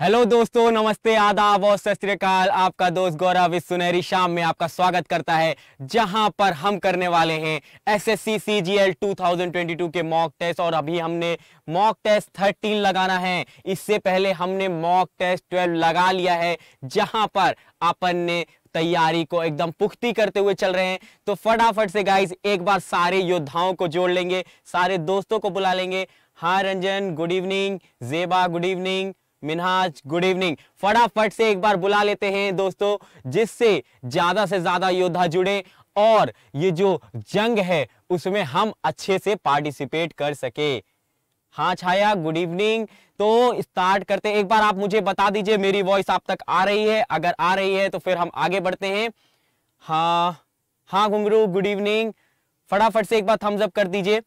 hello दोस्तों नमस्ते आदाब और सत आपका दोस्त गौरव इस सुनहरी शाम में आपका स्वागत करता है जहां पर हम करने वाले हैं एसएससी सीजीएल 2022 के मॉक टेस्ट और अभी हमने मॉक टेस्ट 13 लगाना है इससे पहले हमने मॉक टेस्ट 12 लगा लिया है जहां पर अपन ने तैयारी को एकदम पुख्ती करते हुए चल रहे हैं तो फटाफट से गाइज एक बार सारे योद्धाओं को जोड़ लेंगे सारे दोस्तों को बुला लेंगे हाँ Ranjan good evening Zeba good evening Minhaj good evening फटाफट से एक बार बुला लेते हैं दोस्तों जिससे ज्यादा से ज्यादा योद्धा जुड़े और ये जो जंग है उसमें हम अच्छे से पार्टिसिपेट कर सके हाँ छाया गुड इवनिंग तो स्टार्ट करते एक बार आप मुझे बता दीजिए मेरी वॉइस आप तक आ रही है अगर आ रही है तो फिर हम आगे बढ़ते हैं हाँ हाँ घुंगरू गुड इवनिंग फटाफट से एक बार थम्सअप कर दीजिए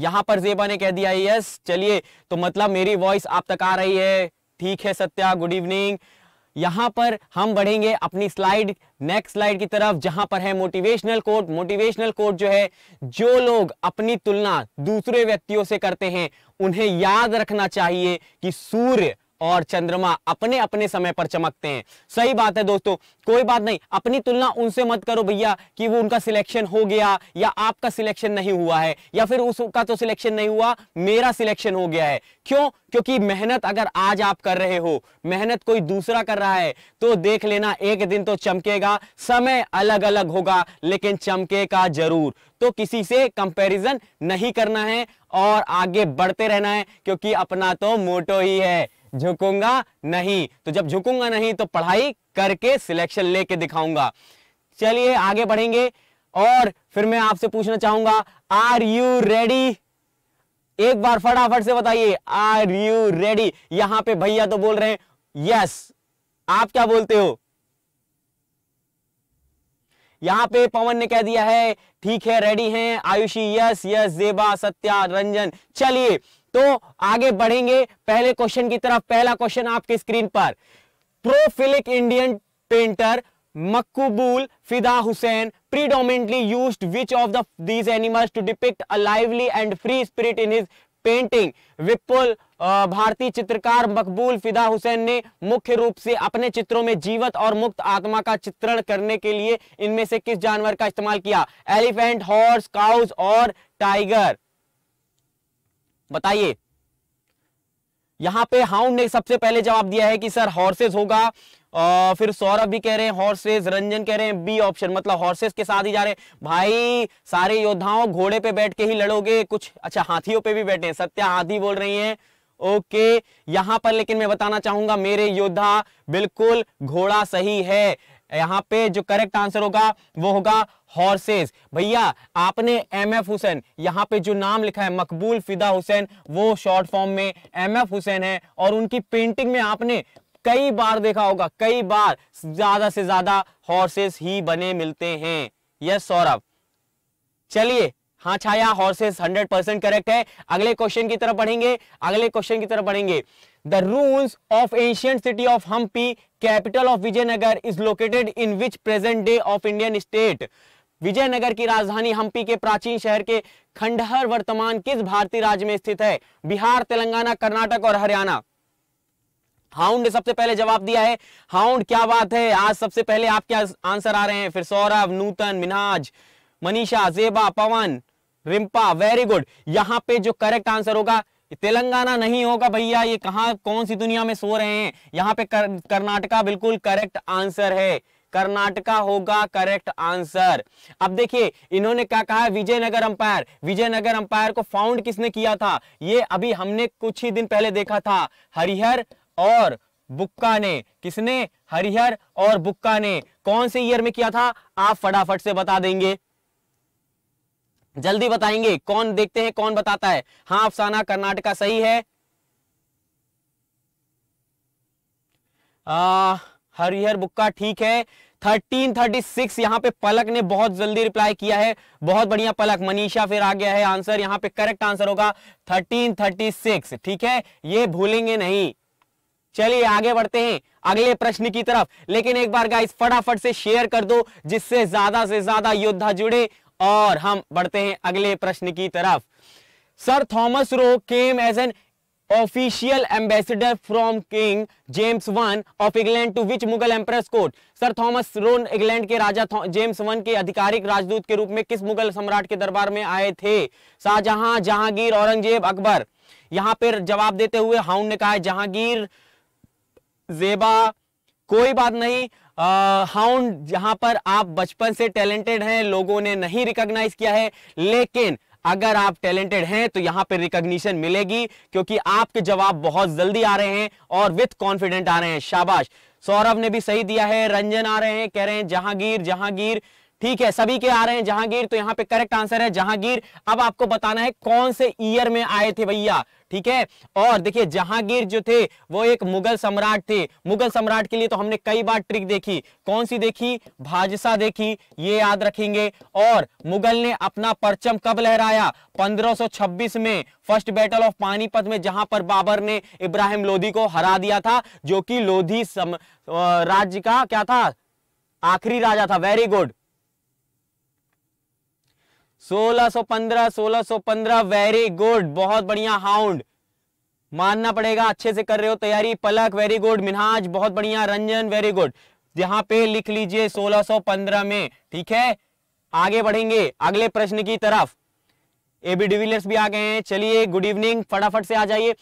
यहां पर जेबा ने कह दिया यस चलिए तो मतलब मेरी वॉइस आप तक आ रही है ठीक है सत्या गुड इवनिंग यहां पर हम बढ़ेंगे अपनी स्लाइड नेक्स्ट स्लाइड की तरफ जहां पर है मोटिवेशनल कोट मोटिवेशनल कोट जो है जो लोग अपनी तुलना दूसरे व्यक्तियों से करते हैं उन्हें याद रखना चाहिए कि सूर्य और चंद्रमा अपने अपने समय पर चमकते हैं सही बात है दोस्तों कोई बात नहीं अपनी तुलना उनसे मत करो भैया कि वो उनका सिलेक्शन हो गया या आपका सिलेक्शन नहीं हुआ है या फिर उसका तो सिलेक्शन नहीं हुआ मेरा सिलेक्शन हो गया है क्यों क्योंकि मेहनत अगर आज आप कर रहे हो मेहनत कोई दूसरा कर रहा है तो देख लेना एक दिन तो चमकेगा समय अलग अलग होगा लेकिन चमकेगा जरूर तो किसी से कंपेरिजन नहीं करना है और आगे बढ़ते रहना है क्योंकि अपना तो मोटो ही है झुकूंगा नहीं तो जब झुकूंगा नहीं तो पढ़ाई करके सिलेक्शन लेके दिखाऊंगा चलिए आगे बढ़ेंगे और फिर मैं आपसे पूछना चाहूंगा आर यू रेडी एक बार फटाफट से बताइए आर यू रेडी यहां पे भैया तो बोल रहे हैं यस आप क्या बोलते हो यहां पे पवन ने कह दिया है ठीक है रेडी हैं आयुषी यस यस जेबा सत्या रंजन चलिए तो आगे बढ़ेंगे पहले क्वेश्चन की तरफ पहला क्वेश्चन आपके स्क्रीन पर प्रोफिलिक Indian painter Maqbool Fida Husain predominantly use which of the these animals to depict a lively and free spirit in his painting विपुल भारतीय चित्रकार मकबूल फिदा हुसैन ने मुख्य रूप से अपने चित्रों में जीवत और मुक्त आत्मा का चित्रण करने के लिए इनमें से किस जानवर का इस्तेमाल किया एलिफेंट हॉर्स काउज और टाइगर बताइए यहां पे हाउंड ने सबसे पहले जवाब दिया है कि सर हॉर्सेस होगा आ, फिर सौरभ भी कह रहे हैं हॉर्सेस रंजन कह रहे हैं बी ऑप्शन मतलब हॉर्सेस के साथ ही जा रहे हैं भाई सारे योद्धाओं घोड़े पे बैठ के ही लड़ोगे कुछ अच्छा हाथियों पे भी बैठे हैं सत्या हाथी बोल रही हैं ओके यहां पर लेकिन मैं बताना चाहूंगा मेरे योद्धा बिल्कुल घोड़ा सही है यहाँ पे जो करेक्ट आंसर होगा वो होगा हॉर्सेस भैया आपने एम एफ हुसैन यहाँ पे जो नाम लिखा है मकबूल फिदा हुसैन वो शॉर्ट फॉर्म में एम एफ हुसैन है और उनकी पेंटिंग में आपने कई बार देखा होगा कई बार ज्यादा से ज्यादा हॉर्सेस ही बने मिलते हैं यस सौरभ चलिए हाँ छाया हॉर्सेस 100 परसेंट करेक्ट है अगले क्वेश्चन की तरफ बढ़ेंगे अगले क्वेश्चन की तरफ बढ़ेंगे the ruins of ancient city of Hampi capital of Vijayanagar is located in which present day of Indian state Vijayanagar की राजधानी हम्पी के प्राचीन शहर के खंडहर वर्तमान किस भारतीय राज्य में स्थित है बिहार तेलंगाना कर्नाटक और हरियाणा हाउंड ने सबसे पहले जवाब दिया है हाउंड क्या बात है आज सबसे पहले आपके आंसर आ रहे हैं फिर सौरभ नूतन मिनाज मनीषा जेबा पवन रिम्पा वेरी गुड यहां पे जो करेक्ट आंसर होगा तेलंगाना नहीं होगा भैया ये कहा कौन सी दुनिया में सो रहे हैं यहाँ पे कर, कर्नाटका बिल्कुल करेक्ट आंसर है कर्नाटका होगा करेक्ट आंसर अब देखिए इन्होंने क्या कहा विजयनगर अंपायर विजयनगर अंपायर को फाउंड किसने किया था ये अभी हमने कुछ ही दिन पहले देखा था हरिहर और बुक्का ने किसने हरिहर और बुक्का ने कौन से ईयर में किया था आप फटाफट से बता देंगे जल्दी बताएंगे कौन देखते हैं कौन बताता है हाँ अफसाना कर्नाटका सही है आ, हरिहर बुक्का ठीक है 1336 यहां पे पलक ने बहुत जल्दी रिप्लाई किया है बहुत बढ़िया पलक मनीषा फिर आ गया है आंसर यहाँ पे करेक्ट आंसर होगा 1336 ठीक है ये भूलेंगे नहीं चलिए आगे बढ़ते हैं अगले प्रश्न की तरफ लेकिन एक बार गाइस फटाफट से शेयर कर दो जिससे ज्यादा से ज्यादा योद्धा जुड़े और हम बढ़ते हैं अगले प्रश्न की तरफ Sir Thomas Roe came as an official ambassador from King James one of England to which Mughal empress court Sir Thomas Roe England के राजा जेम्स वन के आधिकारिक राजदूत के रूप में किस मुगल सम्राट के दरबार में आए थे शाहजहां जहांगीर औरंगजेब अकबर यहां पर जवाब देते हुए हाउन ने कहा जहांगीर जेबा कोई बात नहीं हाउंड जहां पर आप बचपन से टैलेंटेड हैं लोगों ने नहीं रिकॉग्नाइज किया है लेकिन अगर आप टैलेंटेड हैं तो यहां पर रिकॉग्निशन मिलेगी क्योंकि आपके जवाब बहुत जल्दी आ रहे हैं और विथ कॉन्फिडेंट आ रहे हैं शाबाश सौरभ ने भी सही दिया है रंजन आ रहे हैं कह रहे हैं जहांगीर जहांगीर ठीक है सभी के आ रहे हैं जहांगीर तो यहाँ पे करेक्ट आंसर है जहांगीर अब आपको बताना है कौन से ईयर में आए थे भैया ठीक है और देखिए जहांगीर जो थे वो एक मुगल सम्राट थे मुगल सम्राट के लिए तो हमने कई बार ट्रिक देखी कौन सी देखी भाजसा देखी ये याद रखेंगे और मुगल ने अपना परचम कब लहराया 1526 में फर्स्ट बैटल ऑफ पानीपत में जहां पर बाबर ने इब्राहिम लोधी को हरा दिया था जो कि लोधी सम, राज्य का क्या था आखिरी राजा था वेरी गुड 1615 1615 वेरी गुड बहुत बढ़िया हाउंड मानना पड़ेगा अच्छे से कर रहे हो तैयारी पलक वेरी गुड मिनाज बहुत बढ़िया रंजन वेरी गुड यहाँ पे लिख लीजिए 1615 में ठीक है आगे बढ़ेंगे अगले प्रश्न की तरफ एबी डिविलियर्स भी आ गए हैं चलिए गुड इवनिंग फटाफट से आ जाइए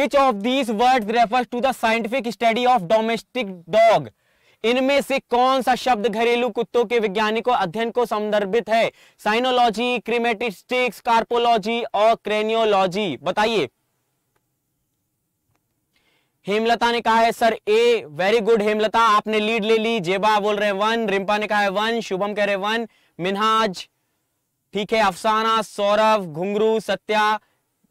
which of these word refers to the scientific study of domestic dog इनमें से कौन सा शब्द घरेलू कुत्तों के वैज्ञानिकों अध्ययन को संदर्भित है साइनोलॉजी क्रिमेटिस्टिक्स कार्पोलॉजी और क्रेनियोलॉजी बताइए हेमलता ने कहा है sir A very good Hemlata आपने लीड ले ली जेबा बोल रहे वन रिम्पा ने कहा है वन शुभम कह रहे वन मिनहाज ठीक है अफसाना सौरभ घुंगरू सत्या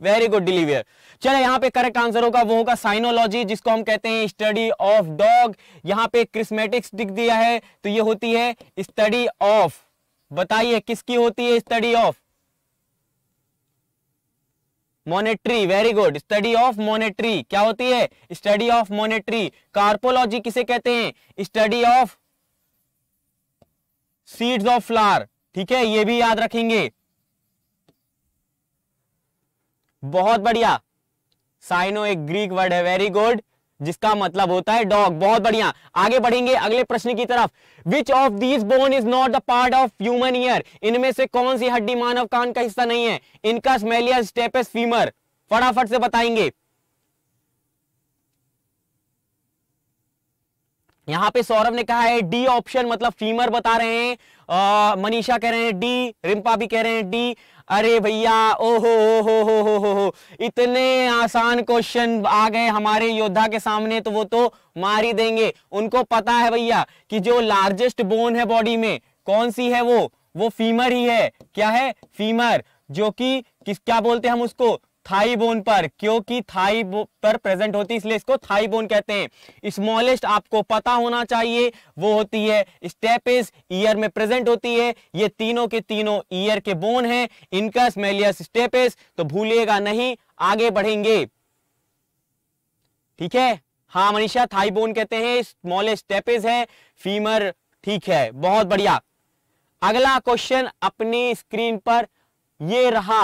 वेरी गुड डिलीवियर चले यहाँ पे करेक्ट आंसर होगा वो होगा साइनोलॉजी जिसको हम कहते हैं स्टडी ऑफ डॉग यहाँ पे क्रिस्मेटिक्स दिख दिया है तो ये होती है स्टडी ऑफ बताइए किसकी होती है study of monetary very good study of monetary क्या होती है स्टडी ऑफ मोनेट्री कार्पोलॉजी किसे कहते हैं study of seeds of flower ठीक है ये भी याद रखेंगे बहुत बढ़िया साइनो एक ग्रीक वर्ड है वेरी गुड जिसका मतलब होता है डॉग बहुत बढ़िया आगे बढ़ेंगे अगले प्रश्न की तरफ which of these bone is not the part of human ear इनमें से कौन सी हड्डी मानव कान का हिस्सा नहीं है इनका स्मेलियर स्टेपेस फीमर फटाफट से बताएंगे यहां पे सौरभ ने कहा है डी ऑप्शन मतलब फीमर बता रहे हैं मनीषा कह रहे हैं डी रिम्पा भी कह रहे हैं डी अरे भैया ओहो हो हो हो हो हो इतने आसान क्वेश्चन आ गए हमारे योद्धा के सामने तो वो तो मार ही देंगे उनको पता है भैया कि जो लार्जेस्ट बोन है बॉडी में कौन सी है वो वो फीमर ही है क्या है फीमर जो कि किस क्या बोलते हैं हम उसको थाई बोन पर क्योंकि थाई पर प्रेजेंट होती है इसलिए इसको थाई बोन कहते हैं स्मॉलेस्ट आपको पता होना चाहिए वो होती है स्टेपिस ईयर में प्रेजेंट होती है ये तीनों के तीनों ईयर के बोन हैं इनकस मेलियस स्टेपिस तो भूलिएगा नहीं आगे बढ़ेंगे ठीक है हाँ मनीषा थाई बोन कहते हैं स्मॉलेस्ट स्टेपिस है फीमर ठीक है बहुत बढ़िया अगला क्वेश्चन अपनी स्क्रीन पर ये रहा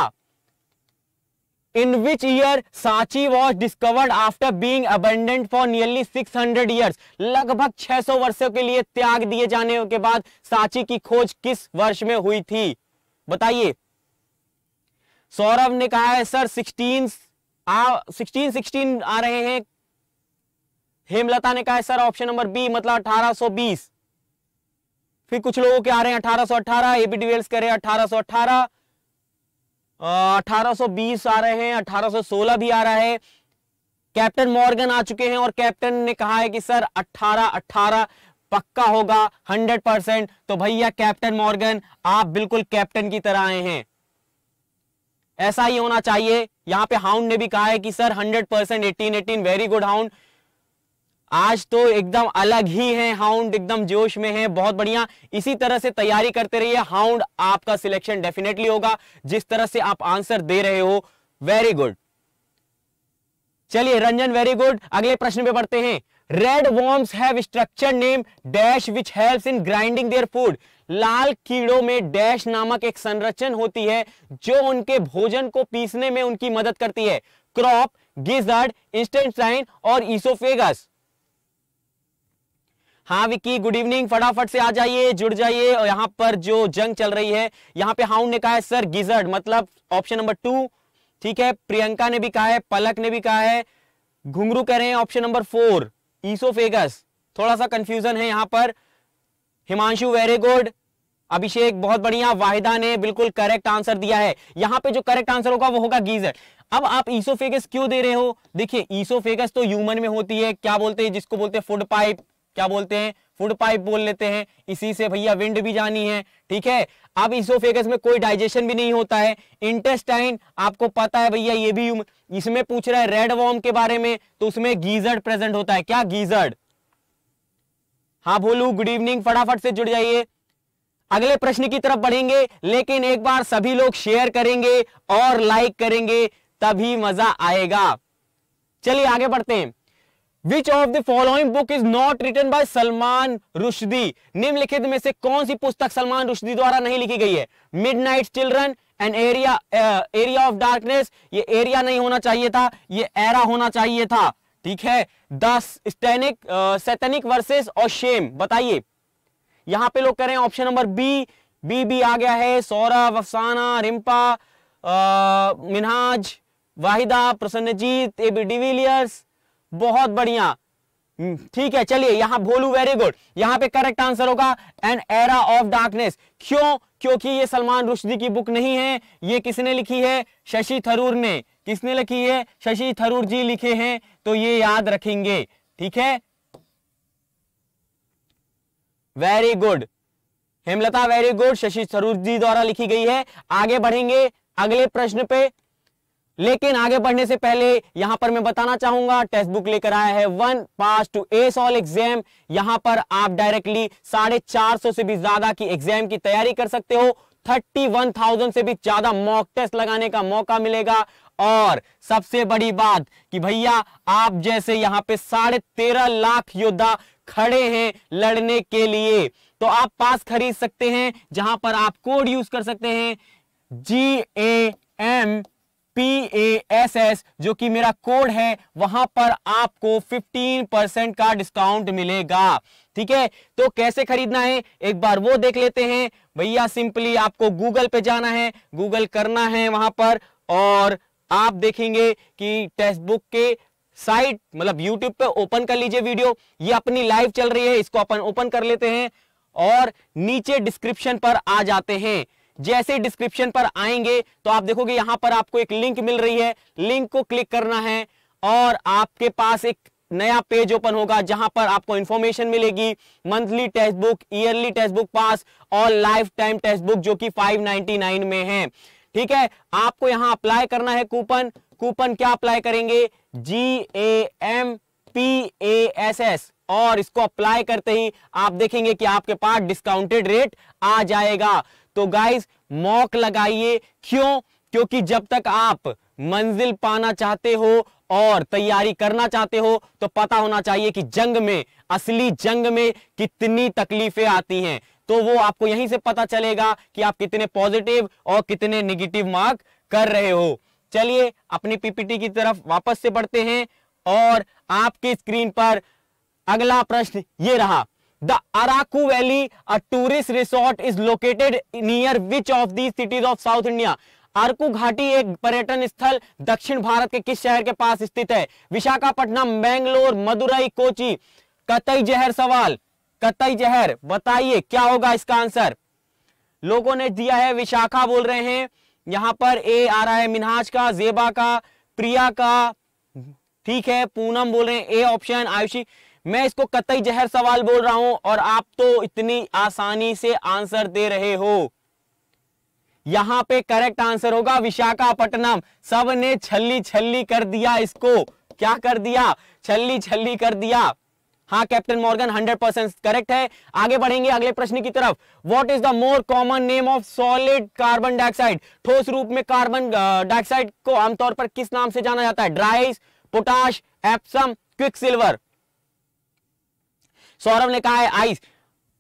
in which year Sachi was discovered after being abandoned for nearly 600 years लगभग 600 वर्षों के लिए त्याग दिए जाने के बाद सांची की खोज किस वर्ष में हुई थी बताइए सौरभ ने कहा है सर 16 आ, 16 16 आ रहे हैं हेमलता ने कहा है सर ऑप्शन नंबर बी मतलब 1820 फिर कुछ लोगों के आ रहे हैं 1818 एबी डिवेल्स कह रहे हैं 1818 1820 आ रहे हैं 1816 भी आ रहा है कैप्टन मॉर्गन आ चुके हैं और कैप्टन ने कहा है कि सर 18 18 पक्का होगा 100 परसेंट तो भैया कैप्टन मॉर्गन आप बिल्कुल कैप्टन की तरह आए हैं ऐसा ही होना चाहिए यहां पे हाउंड ने भी कहा है कि sir 100 percent eighteen eighteen very good Hound आज तो एकदम अलग ही है हाउंड एकदम जोश में है बहुत बढ़िया इसी तरह से तैयारी करते रहिए हाउंड आपका सिलेक्शन डेफिनेटली होगा जिस तरह से आप आंसर दे रहे हो वेरी गुड चलिए रंजन वेरी गुड अगले प्रश्न पे बढ़ते हैं red worms have structure name dash which helps in grinding their food लाल कीड़ों में डैश नामक एक संरचन होती है जो उनके भोजन को पीसने में उनकी मदद करती है क्रॉप गिजर्ड इंस्टेंटाइन और इसोफेगस हाँ विक्की गुड इवनिंग फटाफट से आ जाइए जुड़ जाइए और यहाँ पर जो जंग चल रही है यहाँ पे हाउंड ने कहा है सर गिजर्ड मतलब ऑप्शन नंबर टू ठीक है प्रियंका ने भी कहा है पलक ने भी कहा है घुंगरू कह रहे हैं ऑप्शन नंबर फोर ईसोफेगस थोड़ा सा कंफ्यूजन है यहाँ पर हिमांशु वेरी गुड अभिषेक बहुत बढ़िया वाहिदा ने बिल्कुल करेक्ट आंसर दिया है यहाँ पे जो करेक्ट आंसर होगा वो होगा गीजर अब आप ईसोफेगस क्यों दे रहे हो देखिए ईसोफेगस तो ह्यूमन में होती है क्या बोलते हैं जिसको बोलते हैं फूड पाइप क्या बोलते हैं फूड पाइप बोल लेते हैं इसी से भैया विंड भी जानी है ठीक है अब इसोफेगस में कोई डाइजेशन भी नहीं होता है इंटेस्टाइन आपको पता है भैया ये भी इसमें पूछ रहा है रेड वॉर्म के बारे में तो उसमें गीजर्ड प्रेजेंट होता है क्या गीजर्ड हाँ बोलू गुड इवनिंग फटाफट से जुड़ जाइए अगले प्रश्न की तरफ बढ़ेंगे लेकिन एक बार सभी लोग शेयर करेंगे और लाइक करेंगे तभी मजा आएगा चलिए आगे बढ़ते हैं which of the following book is not written by Salman Rushdie निम्नलिखित में से कौन सी पुस्तक सलमान रुश्दी द्वारा नहीं लिखी गई है night children and area area of darkness ये एरिया नहीं होना चाहिए था ये एरा होना चाहिए था ठीक है दस स्टेनिक सैतनिक वर्सेस और शेम बताइए यहां पे लोग कह रहे हैं option number B B B आ गया है Saurabh Afsana Rimpa uh, Minhaj Waheeda Prasenjit A B de Villiers बहुत बढ़िया हम्म, ठीक है चलिए यहां भोलू वेरी गुड यहां पे करेक्ट आंसर होगा एन एरा ऑफ डार्कनेस क्यों क्योंकि ये सलमान रुश्दी की बुक नहीं है ये किसने लिखी है शशि थरूर ने किसने लिखी है शशि थरूर जी लिखे हैं तो ये याद रखेंगे ठीक है very good Hemlata very good Shashi Tharoor ji द्वारा लिखी गई है आगे बढ़ेंगे अगले प्रश्न पे लेकिन आगे बढ़ने से पहले यहां पर मैं बताना चाहूंगा टेक्स्ट बुक लेकर आया है one pass to ace all exam यहां पर आप डायरेक्टली साढ़े चार सौ से भी ज्यादा की एग्जाम की तैयारी कर सकते हो थर्टी वन थाउजेंड से भी ज्यादा मॉक टेस्ट लगाने का मौका मिलेगा और सबसे बड़ी बात कि भैया आप जैसे यहाँ पे साढ़े तेरह लाख योद्धा खड़े हैं लड़ने के लिए तो आप पास खरीद सकते हैं जहां पर आप कोड यूज कर सकते हैं G A M P A S S जो कि मेरा कोड है वहां पर आपको 15 परसेंट का डिस्काउंट मिलेगा ठीक है तो कैसे खरीदना है एक बार वो देख लेते हैं भैया सिंपली आपको गूगल पे जाना है गूगल करना है वहां पर और आप देखेंगे कि टेक्स्ट बुक के साइट मतलब यूट्यूब पे ओपन कर लीजिए वीडियो ये अपनी लाइव चल रही है इसको अपन ओपन कर लेते हैं और नीचे डिस्क्रिप्शन पर आ जाते हैं जैसे डिस्क्रिप्शन पर आएंगे तो आप देखोगे यहां पर आपको एक लिंक मिल रही है लिंक को क्लिक करना है और आपके पास एक नया पेज ओपन होगा जहां पर आपको इंफॉर्मेशन मिलेगी monthly text book yearly text book pass और लाइफ टाइम टेक्स्ट बुक जो कि 599 में है ठीक है आपको यहां अप्लाई करना है कूपन कूपन क्या अप्लाई करेंगे G A M P A S S और इसको अप्लाई करते ही आप देखेंगे कि आपके पास डिस्काउंटेड रेट आ जाएगा तो गाइज मॉक लगाइए क्यों क्योंकि जब तक आप मंजिल पाना चाहते हो और तैयारी करना चाहते हो तो पता होना चाहिए कि जंग में असली जंग में कितनी तकलीफें आती हैं तो वो आपको यहीं से पता चलेगा कि आप कितने पॉजिटिव और कितने निगेटिव मार्क कर रहे हो चलिए अपनी पीपीटी की तरफ वापस से बढ़ते हैं और आपकी स्क्रीन पर अगला प्रश्न ये रहा the Araku valley a tourist resort is located near which of the cities of South India Araku घाटी एक पर्यटन स्थल दक्षिण भारत के किस शहर के पास स्थित है विशाखापट्टनम बेंगलोर मदुरई कोची कतई जहर सवाल कतई जहर बताइए क्या होगा इसका आंसर लोगों ने दिया है विशाखा बोल रहे हैं यहां पर ए आ रहा है मिनहाज का जेबा का प्रिया का ठीक है पूनम बोल रहे हैं ए ऑप्शन आयुषी मैं इसको कतई जहर सवाल बोल रहा हूं और आप तो इतनी आसानी से आंसर दे रहे हो यहां पे करेक्ट आंसर होगा विशाखापट्टनम सब ने छल्ली छल्ली कर दिया इसको क्या कर दिया छल्ली छल्ली कर दिया हाँ कैप्टन मॉर्गन 100 परसेंट करेक्ट है आगे बढ़ेंगे अगले प्रश्न की तरफ what is the more common name of solid carbon dioxide ठोस रूप में कार्बन डाइऑक्साइड को आमतौर पर किस नाम से जाना जाता है dry ice potash Epsom quicksilver Saurabh ने कहा है आइस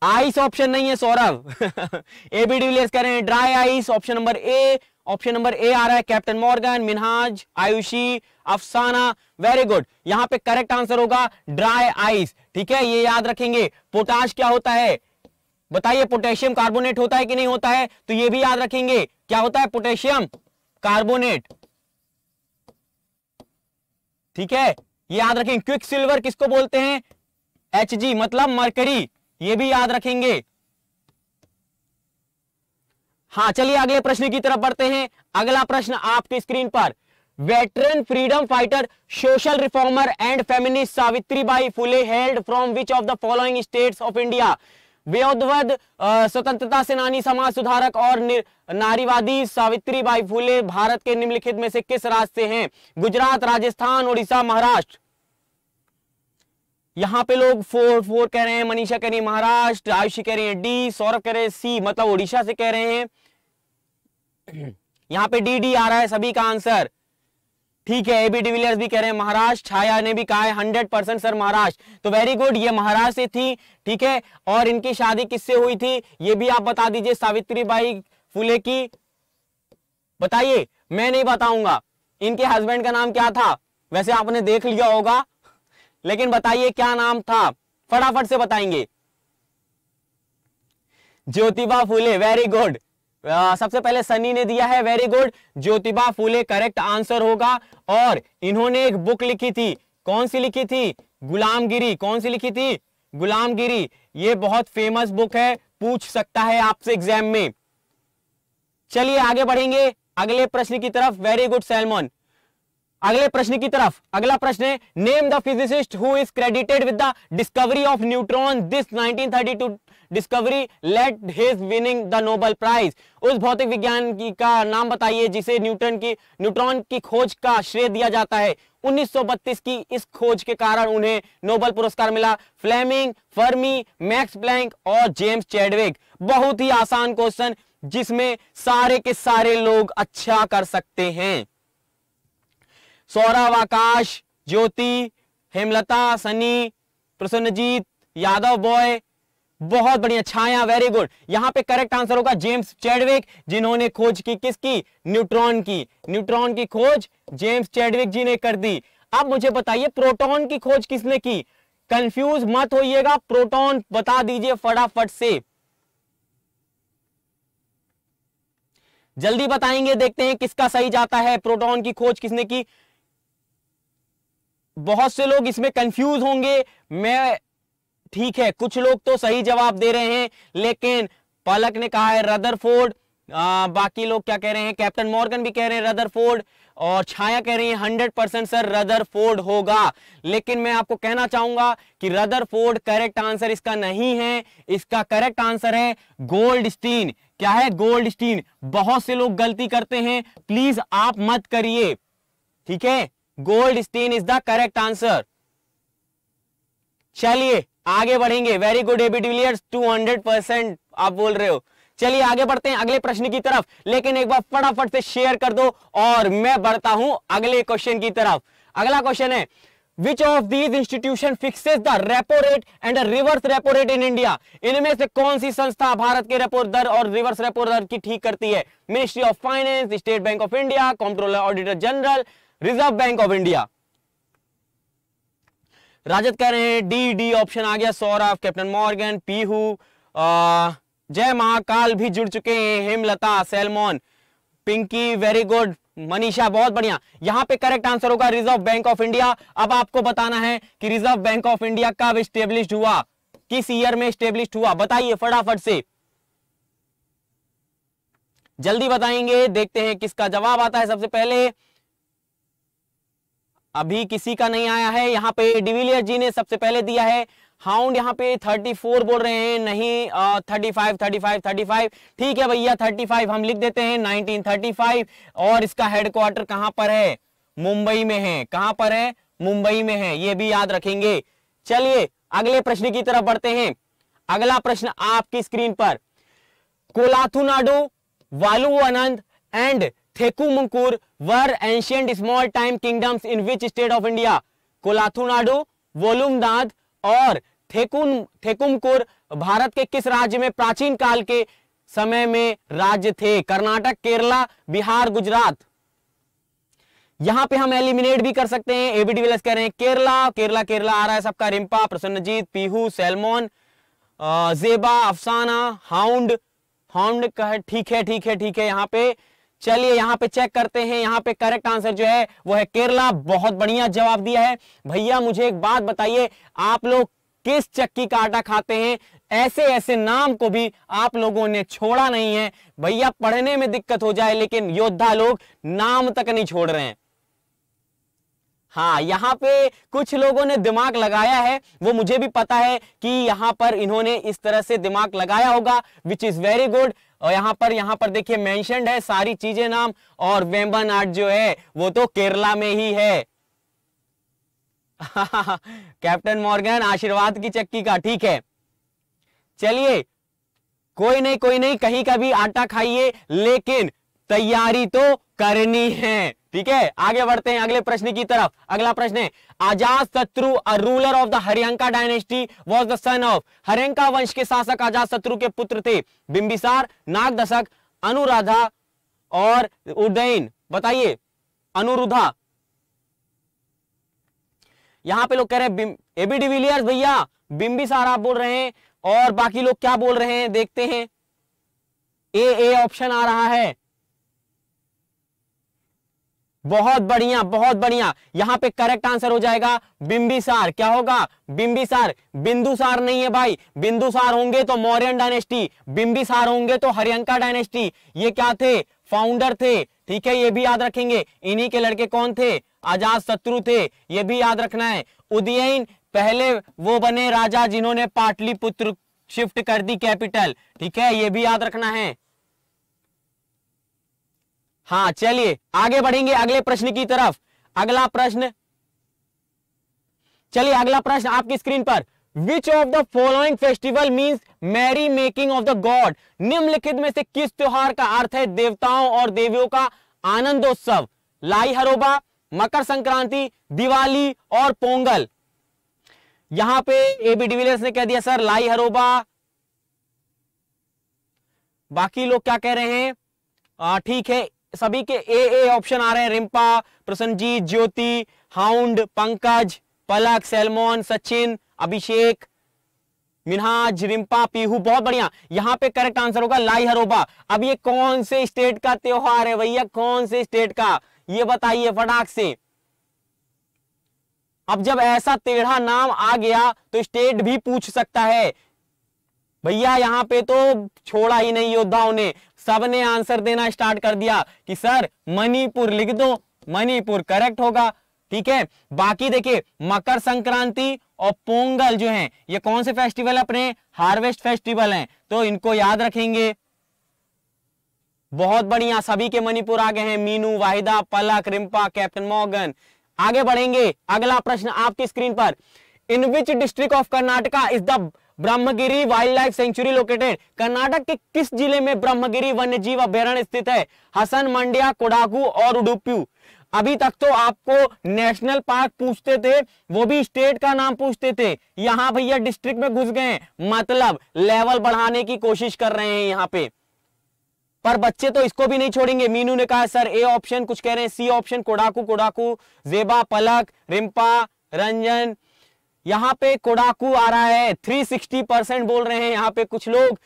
आइस ऑप्शन नहीं है सौरभ ए बी डिविलियर्स कह रहे हैं dry ice option number A option number A आ रहा है कैप्टन मॉर्गन मिनहाज आयुषी अफसाना वेरी गुड यहां पे करेक्ट आंसर होगा ड्राई आइस ठीक है ये याद रखेंगे पोटाश क्या होता है बताइए पोटेशियम कार्बोनेट होता है कि नहीं होता है तो ये भी याद रखेंगे क्या होता है पोटेशियम कार्बोनेट ठीक है ये याद रखेंगे क्विक सिल्वर किसको बोलते हैं एच जी मतलब मरकरी ये भी याद रखेंगे हाँ चलिए अगले प्रश्न की तरफ बढ़ते हैं अगला प्रश्न आपकी स्क्रीन पर veteran freedom fighter social reformer and feminist Savitri Bai Phule held from which of the following states of India व्योधवध स्वतंत्रता सेनानी समाज सुधारक और नारीवादी सावित्री बाई फुले भारत के निम्नलिखित में से किस राज्य से हैं गुजरात राजस्थान उड़ीसा महाराष्ट्र यहाँ पे लोग फोर फोर कह रहे हैं मनीषा कह रही है महाराष्ट्र आयुषी कह रही है डी सौरभ कह रहे हैं सी मतलब उड़ीसा से कह रहे हैं यहाँ पे डी डी आ रहा है सभी का आंसर ठीक है एबी डिविलियर्स भी कह रहे हैं महाराष्ट्र छाया ने भी कहा है हंड्रेड परसेंट सर महाराष्ट्र तो वेरी गुड ये महाराष्ट्र से थी ठीक है और इनकी शादी किससे हुई थी ये भी आप बता दीजिए सावित्री बाई फुले की बताइए मैं नहीं बताऊंगा इनके हस्बैंड का नाम क्या था वैसे आपने देख लिया होगा लेकिन बताइए क्या नाम था फटाफट से बताएंगे ज्योतिबा फूले वेरी गुड सबसे पहले सनी ने दिया है very good Jyotiba Phule correct answer होगा और इन्होंने एक बुक लिखी थी कौन सी लिखी थी गुलामगिरी कौन सी लिखी थी गुलामगिरी ये बहुत फेमस बुक है पूछ सकता है आपसे एग्जाम में चलिए आगे बढ़ेंगे अगले प्रश्न की तरफ वेरी गुड सैलमोन अगले प्रश्न की तरफ अगला प्रश्न है name the physicist who is credited with the discovery of neutron this 1932 discovery led his winning the Nobel prize उस भौतिक विज्ञान की का नाम बताइए जिसे न्यूटन की न्यूट्रॉन की खोज का श्रेय दिया जाता है 1932 की इस खोज के कारण उन्हें नोबल पुरस्कार मिला फ्लेमिंग फर्मी मैक्स प्लैंक और जेम्स चैडविक बहुत ही आसान क्वेश्चन जिसमें सारे के सारे लोग अच्छा कर सकते हैं सौरभ आकाश ज्योति हेमलता सनी प्रसन्नजीत यादव बॉय बहुत बढ़िया छाया वेरी गुड यहां पे करेक्ट आंसर होगा जेम्स चैडविक जिन्होंने खोज की किसकी न्यूट्रॉन की न्यूट्रॉन की खोज जेम्स चैडविक जी ने कर दी अब मुझे बताइए प्रोटॉन की खोज किसने की कंफ्यूज मत होइएगा प्रोटॉन बता दीजिए फटाफट से जल्दी बताएंगे देखते हैं किसका सही जाता है प्रोटॉन की खोज किसने की बहुत से लोग इसमें कंफ्यूज होंगे मैं ठीक है कुछ लोग तो सही जवाब दे रहे हैं लेकिन पलक ने कहा है रदरफोर्ड आ, बाकी लोग क्या कह रहे हैं कैप्टन मॉर्गन भी कह रहे हैं रदरफोर्ड और छाया कह रही है हंड्रेड परसेंट सर रदरफोर्ड होगा लेकिन मैं आपको कहना चाहूंगा कि रदरफोर्ड करेक्ट आंसर इसका नहीं है इसका करेक्ट आंसर है गोल्ड स्टीन क्या है गोल्ड स्टीन बहुत से लोग गलती करते हैं प्लीज आप मत करिए ठीक है Goldstein is the correct answer चलिए आगे बढ़ेंगे very good AB too 200 percent आप बोल रहे हो चलिए आगे बढ़ते हैं अगले प्रश्न की तरफ लेकिन एक बार फटाफट से शेयर कर दो और मैं बढ़ता हूं अगले क्वेश्चन की तरफ अगला क्वेश्चन है which of these institution fixes the repo rate and the reverse repo rate in india इनमें से कौन सी संस्था भारत के रेपो दर और रिवर्स रेपो दर की ठीक करती है ministry of finance state bank of India comptroller auditor general reserve bank of India राजद कह रहे हैं डी डी ऑप्शन आ गया सौरभ कैप्टन मॉर्गन पीहू जय महाकाल भी जुड़ चुके हैं हेमलता सेलमोन पिंकी वेरी गुड मनीषा बहुत बढ़िया यहां पे करेक्ट आंसर होगा रिजर्व बैंक ऑफ इंडिया अब आपको बताना है कि रिजर्व बैंक ऑफ इंडिया कब स्टेब्लिश हुआ किस ईयर में स्टेब्लिश हुआ बताइए फटाफट से जल्दी बताएंगे देखते हैं किसका जवाब आता है सबसे पहले अभी किसी का नहीं आया है यहाँ पे डिविलियर जी ने सबसे पहले दिया है हाउंड यहाँ पे 34 बोल रहे हैं नहीं आ, 35 35 35 ठीक है भैया 35 हम लिख देते हैं 1935 और इसका हेडक्वार्टर कहाँ पर है मुंबई में है कहाँ पर है मुंबई में है ये भी याद रखेंगे चलिए अगले प्रश्न की तरफ बढ़ते हैं अगला प्रश्न आपकी स्क्रीन पर Kolathunadu Valluvanad and Thekkumkur were ancient small time kingdoms in which state of India Kolathunadu Valluvanad और थेकुम थेकुमकुर भारत के किस राज्य में प्राचीन काल के समय में राज्य थे कर्नाटक केरला बिहार गुजरात यहां पे हम एलिमिनेट भी कर सकते हैं एबीडी कह रहे हैं केरला केरला केरला आ रहा है सबका रिम्पा प्रसन्नजीत पीहू सेलमोन जेबा अफसाना हाउंड हाउंड कह ठीक है ठीक है ठीक है यहाँ पे चलिए यहां पे चेक करते हैं यहाँ पे करेक्ट आंसर जो है वो है केरला बहुत बढ़िया जवाब दिया है भैया मुझे एक बात बताइए आप लोग किस चक्की का आटा खाते हैं ऐसे ऐसे नाम को भी आप लोगों ने छोड़ा नहीं है भैया पढ़ने में दिक्कत हो जाए लेकिन योद्धा लोग नाम तक नहीं छोड़ रहे हैं हाँ यहाँ पे कुछ लोगों ने दिमाग लगाया है वो मुझे भी पता है कि यहाँ पर इन्होंने इस तरह से दिमाग लगाया होगा विच इज वेरी गुड और यहाँ पर यहाँ पर देखिए मैं है सारी चीजें नाम और वेम्बन आर्ट जो है वो तो केरला में ही है कैप्टन मॉर्गन आशीर्वाद की चक्की का ठीक है चलिए कोई नहीं कोई नहीं कहीं का भी आटा खाइए लेकिन तैयारी तो करनी है ठीक है आगे बढ़ते हैं अगले प्रश्न की तरफ अगला प्रश्न है Ajatashatru ruler of the Haryanka dynasty was the son of Haryanka वंश के शासक आजाद शत्रु के पुत्र थे बिंबिसार नागदशक अनुराधा और उदयन बताइए अनुरुधा यहां पे लोग कह रहे हैं एबी डिविलियर्स भैया बिंबिसार आप बोल रहे हैं और बाकी लोग क्या बोल रहे हैं देखते हैं ए ए ऑप्शन आ रहा है बहुत बढ़िया बहुत बढ़िया यहाँ पे करेक्ट आंसर हो जाएगा बिंबिसार क्या होगा बिंबिसार बिंदुसार नहीं है भाई बिंदुसार होंगे तो मौर्यन डायनेस्टी बिंबिसार होंगे तो हरियंका डायनेस्टी ये क्या थे फाउंडर थे ठीक है ये भी याद रखेंगे इन्हीं के लड़के कौन थे आजाद शत्रु थे ये भी याद रखना है उदयन पहले वो बने राजा जिन्होंने पाटलिपुत्र शिफ्ट कर दी कैपिटल ठीक है ये भी याद रखना है हाँ चलिए आगे बढ़ेंगे अगले प्रश्न की तरफ अगला प्रश्न चलिए अगला प्रश्न आपकी स्क्रीन पर which of the following festival means merry making of the god निम्नलिखित में से किस त्योहार का अर्थ है देवताओं और देवियों का आनंदोत्सव लाई हरोबा मकर संक्रांति दिवाली और पोंगल यहां पे एबी डिविलियर्स ने कह दिया सर लाई हरोबा बाकी लोग क्या कह रहे हैं ठीक है सभी के ए ए ऑप्शन आ रहे हैं रिम्पा प्रसन्नजीत ज्योति हाउंड पंकज पलक सेलमोन सचिन अभिषेक मिनाज रिम्पा पीहू बहुत बढ़िया यहाँ पे करेक्ट आंसर होगा लाई हरोबा अब ये कौन से स्टेट का त्योहार है भैया कौन से स्टेट का ये बताइए फटाक से अब जब ऐसा टेढ़ा नाम आ गया तो स्टेट भी पूछ सकता है भैया यहाँ पे तो छोड़ा ही नहीं योद्धाओं ने सब ने आंसर देना स्टार्ट कर दिया कि सर मणिपुर लिख दो मणिपुर करेक्ट होगा ठीक है बाकी देखिए मकर संक्रांति और पोंगल जो है ये कौन से फेस्टिवल अपने हार्वेस्ट फेस्टिवल हैं तो इनको याद रखेंगे बहुत बढ़िया सभी के मणिपुर आगे हैं मीनू वाहिदा पलक रिम्पा कैप्टन मोगन आगे बढ़ेंगे अगला प्रश्न आपकी स्क्रीन पर in which district of Karnataka is the Brahmagiri wildlife sanctuary located Karnataka के किस जिले में ब्रह्मगिरी वन्यजीव अभ्यारण्य स्थित है हसन मंडिया कोडागू और उडुपी अभी तक तो आपको नेशनल पार्क पूछते थे वो भी स्टेट का नाम पूछते थे यहां भैया डिस्ट्रिक्ट में घुस गए मतलब लेवल बढ़ाने की कोशिश कर रहे हैं यहाँ पे पर बच्चे तो इसको भी नहीं छोड़ेंगे मीनू ने कहा सर ए ऑप्शन कुछ कह रहे हैं सी ऑप्शन कोडाकू कोडाकू जेबा पलक रिम्पा रंजन यहाँ पे कोडाकू आ रहा है 360 परसेंट बोल रहे हैं यहाँ पे कुछ लोग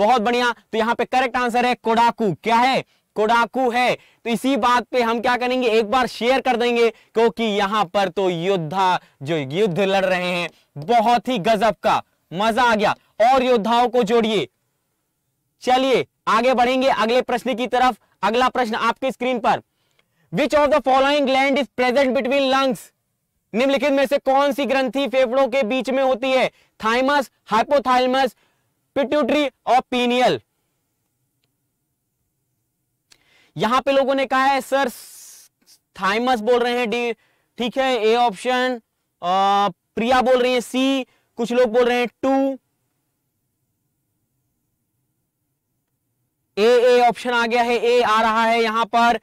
बहुत बढ़िया तो यहाँ पे करेक्ट आंसर है कोडाकू क्या है कोडाकू है तो इसी बात पे हम क्या करेंगे एक बार शेयर कर देंगे क्योंकि यहां पर तो योद्धा जो युद्ध लड़ रहे हैं बहुत ही गजब का मजा आ गया और योद्धाओं को जोड़िए चलिए आगे बढ़ेंगे अगले प्रश्न की तरफ अगला प्रश्न आपके स्क्रीन पर which of the following land is present between lungs निम्नलिखित में से कौन सी ग्रंथि फेफड़ों के बीच में होती है थाइमस हाइपोथाइमस पिट्यूटरी और पीनियल यहां पे लोगों ने कहा है सर थाइमस बोल रहे हैं डी ठीक है ए ऑप्शन प्रिया बोल रही है सी कुछ लोग बोल रहे हैं टू ए ए ऑप्शन आ गया है ए आ रहा है यहां पर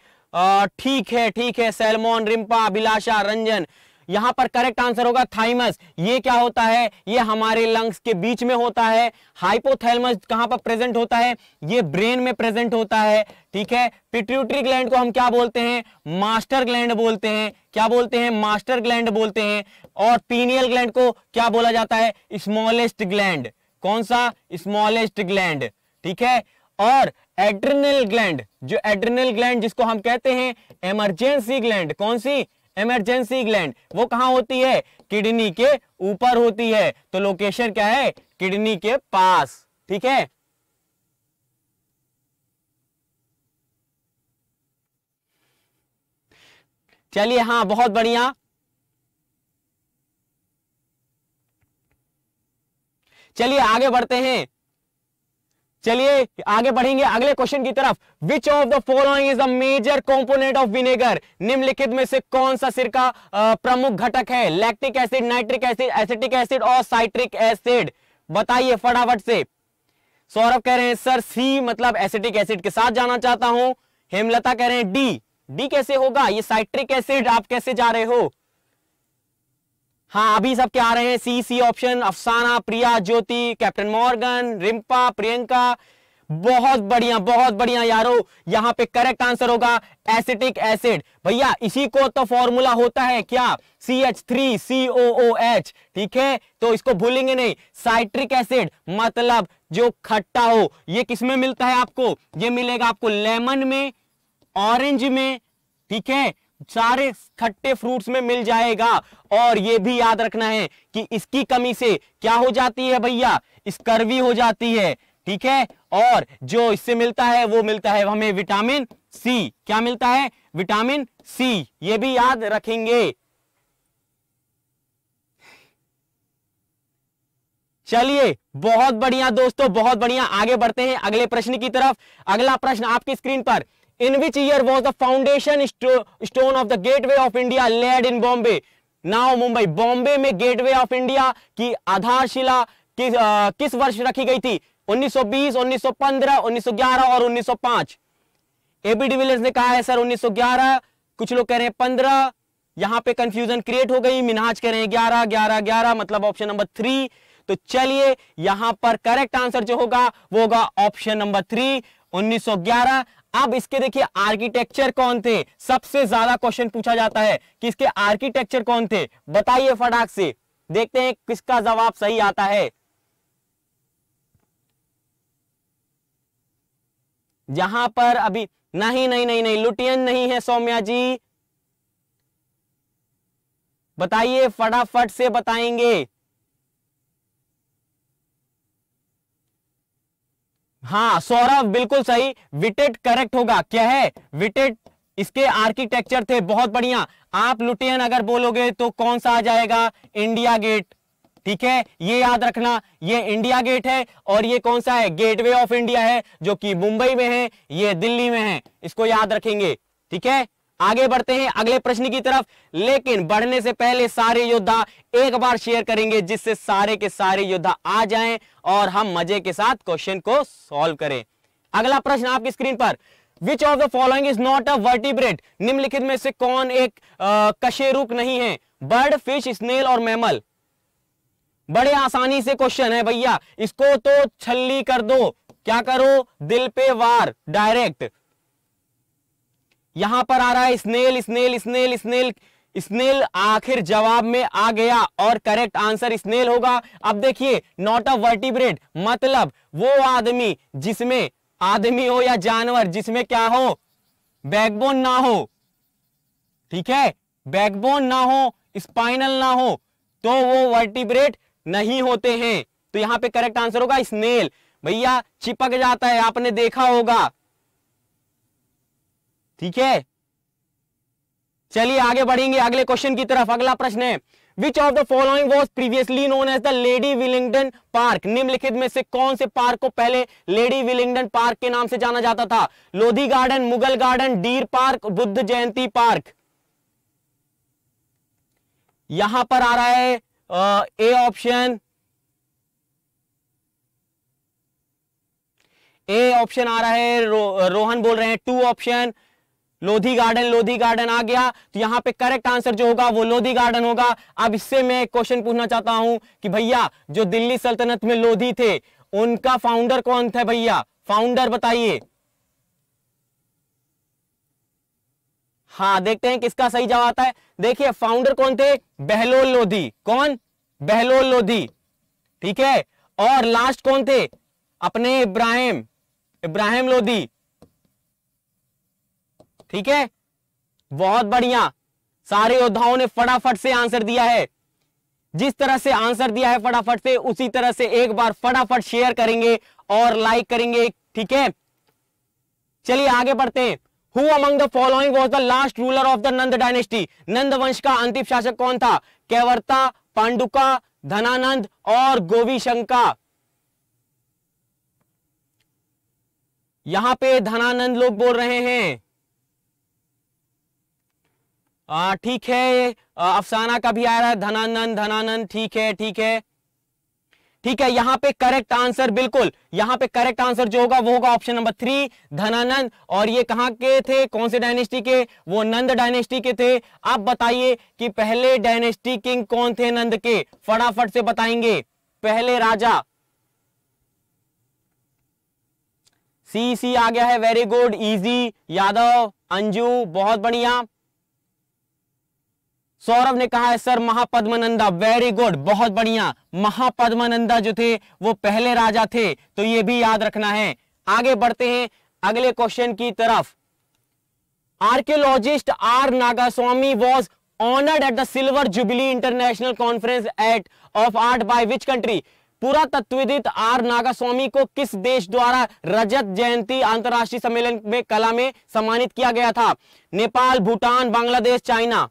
ठीक है ठीक है सैलमोन रिम्पा अभिलाषा रंजन यहां पर करेक्ट आंसर होगा थाइमस ये क्या होता है ये हमारे लंग्स के बीच में होता है हाइपोथैलमस कहां पर प्रेजेंट होता है ये ब्रेन में प्रेजेंट होता है ठीक है पिट्यूटरी ग्लैंड को हम क्या बोलते हैं मास्टर ग्लैंड बोलते हैं क्या बोलते हैं मास्टर ग्लैंड बोलते हैं और पीनियल ग्लैंड को क्या बोला जाता है स्मॉलेस्ट ग्लैंड कौन सा स्मॉलेस्ट ग्लैंड ठीक है और एड्रिनल ग्लैंड जो एड्रिनल ग्लैंड जिसको हम कहते हैं इमरजेंसी ग्लैंड कौन सी इमरजेंसी ग्लैंड वो कहां होती है किडनी के ऊपर होती है तो लोकेशन क्या है किडनी के पास ठीक है चलिए हाँ बहुत बढ़िया चलिए आगे बढ़ते हैं चलिए आगे बढ़ेंगे अगले क्वेश्चन की तरफ which of the following is the major component of vinegar निम्नलिखित में से कौन सा सिर का प्रमुख घटक है lactic acid nitric acid acetic acid और साइट्रिक एसिड बताइए फटाफट से सौरभ कह रहे हैं सर सी मतलब एसिटिक एसिड के साथ जाना चाहता हूं हेमलता कह रहे हैं डी डी कैसे होगा ये साइट्रिक एसिड आप कैसे जा रहे हो हाँ अभी सबके आ रहे हैं सी C option Afsana Priya Jyoti captain Morgan Rimpa Priyanka बहुत बढ़िया बहुत बढ़िया यारो यहां पे करेक्ट आंसर होगा एसिटिक एसिड भैया इसी को तो फॉर्मूला होता है क्या C H three C O O H ठीक है तो इसको भूलेंगे नहीं साइट्रिक एसिड मतलब जो खट्टा हो ये किसमें मिलता है आपको ये मिलेगा आपको लेमन में ऑरेंज में ठीक है सारे खट्टे फ्रूट्स में मिल जाएगा और ये भी याद रखना है कि इसकी कमी से क्या हो जाती है भैया स्कर्वी हो जाती है ठीक है और जो इससे मिलता है वो मिलता है हमें विटामिन सी क्या मिलता है विटामिन सी ये भी याद रखेंगे चलिए बहुत बढ़िया दोस्तों बहुत बढ़िया आगे बढ़ते हैं अगले प्रश्न की तरफ अगला प्रश्न आपकी स्क्रीन पर in which year was the foundation stone of the gateway of India laid in Bombay now Mumbai Bombay में गेटवे ऑफ इंडिया की आधारशिला किस किस वर्ष रखी गई थी 1920 1915 1911 और 1905 एबी डिविलियर्स ने कहा है सर 1911 कुछ लोग कह रहे हैं 15 यहां पे कंफ्यूजन क्रिएट हो गई मिनाज कह रहे हैं 11 11 11 मतलब ऑप्शन नंबर थ्री तो चलिए यहां पर करेक्ट आंसर जो होगा वो होगा ऑप्शन नंबर थ्री 1911 अब इसके देखिए आर्किटेक्चर कौन थे सबसे ज्यादा क्वेश्चन पूछा जाता है कि इसके आर्किटेक्चर कौन थे बताइए फटाक से देखते हैं किसका जवाब सही आता है जहां पर अभी नहीं नहीं नहीं नहीं लुटियन नहीं है सौम्या जी बताइए फटाफट से बताएंगे हाँ सौरभ बिल्कुल सही विटेट करेक्ट होगा क्या है विटेट इसके आर्किटेक्चर थे बहुत बढ़िया आप लुटियन अगर बोलोगे तो कौन सा आ जाएगा इंडिया गेट ठीक है ये याद रखना ये इंडिया गेट है और ये कौन सा है गेटवे ऑफ इंडिया है जो कि मुंबई में है ये दिल्ली में है इसको याद रखेंगे ठीक है आगे बढ़ते हैं अगले प्रश्न की तरफ लेकिन बढ़ने से पहले सारे योद्धा एक बार शेयर करेंगे जिससे सारे के सारे योद्धा आ जाएं और हम मजे के साथ क्वेश्चन को सॉल्व करें अगला प्रश्न आपकी स्क्रीन पर which of the following is not a vertebrate निम्नलिखित में से कौन एक कशेरुक नहीं है बर्ड फिश स्नेल और मैमल बड़े आसानी से क्वेश्चन है भैया इसको तो छल्ली कर दो क्या करो दिल पे वार डायरेक्ट यहां पर आ रहा है snail snail snail snail snail आखिर जवाब में आ गया और करेक्ट आंसर स्नेल होगा अब देखिए नॉट अ वर्टिब्रेट मतलब वो आदमी जिसमें आदमी हो या जानवर जिसमें क्या हो बैकबोन ना हो ठीक है बैकबोन ना हो स्पाइनल ना हो तो वो वर्टिब्रेट नहीं होते हैं तो यहां पे करेक्ट आंसर होगा स्नेल भैया चिपक जाता है आपने देखा होगा ठीक है चलिए आगे बढ़ेंगे अगले क्वेश्चन की तरफ अगला प्रश्न है which of the following was previously known as the lady Willingdon park निम्नलिखित में से कौन से पार्क को पहले लेडी विलिंगडन पार्क के नाम से जाना जाता था Lodhi garden Mughal garden deer park Buddha Jayanti park यहां पर आ रहा है ए ऑप्शन ए ऑप्शन आ रहा है रो, रोहन बोल रहे हैं two option Lodhi garden Lodhi garden आ गया तो यहाँ पे करेक्ट आंसर जो होगा वो लोधी गार्डन होगा अब इससे मैं एक क्वेश्चन पूछना चाहता हूं कि भैया जो दिल्ली सल्तनत में लोधी थे उनका फाउंडर कौन था भैया फाउंडर बताइए हाँ देखते हैं किसका सही जवाब आता है देखिए फाउंडर कौन थे बहलोल लोधी कौन बहलोल लोधी ठीक है और लास्ट कौन थे अपने इब्राहिम इब्राहिम लोधी ठीक है बहुत बढ़िया सारे योद्धाओं ने फटाफट से आंसर दिया है जिस तरह से आंसर दिया है फटाफट से उसी तरह से एक बार फटाफट शेयर करेंगे और लाइक करेंगे ठीक है चलिए आगे बढ़ते हैं who among the following was the last ruler of the Nanda dynasty Nanda वंश का अंतिम शासक कौन था कैवर्ता पांडुका धनानंद और गोवी शंका यहां पे धनानंद लोग बोल रहे हैं ठीक है अफसाना का भी आ रहा है धनानंद धनानंद ठीक है ठीक है ठीक है यहां पे करेक्ट आंसर बिल्कुल यहां पे करेक्ट आंसर जो होगा वो होगा ऑप्शन नंबर थ्री धनानंद और ये कहां के थे कौन से डायनेस्टी के वो नंद डायनेस्टी के थे आप बताइए कि पहले डायनेस्टी किंग कौन थे नंद के फटाफट से बताएंगे पहले राजा सी सी आ गया है वेरी गुड इजी यादव अंजू बहुत बढ़िया सौरभ ने कहा है सर महापद्मनंदा वेरी गुड बहुत बढ़िया महापद्मनंदा जो थे वो पहले राजा थे तो ये भी याद रखना है आगे बढ़ते हैं अगले क्वेश्चन की तरफ archaeologist R Nagaswamy was honoured at the silver jubilee international conference at of art by which country तत्विदित आर नागास्वामी को किस देश द्वारा रजत जयंती अंतर्राष्ट्रीय सम्मेलन में कला में सम्मानित किया गया था नेपाल भूटान बांग्लादेश चाइना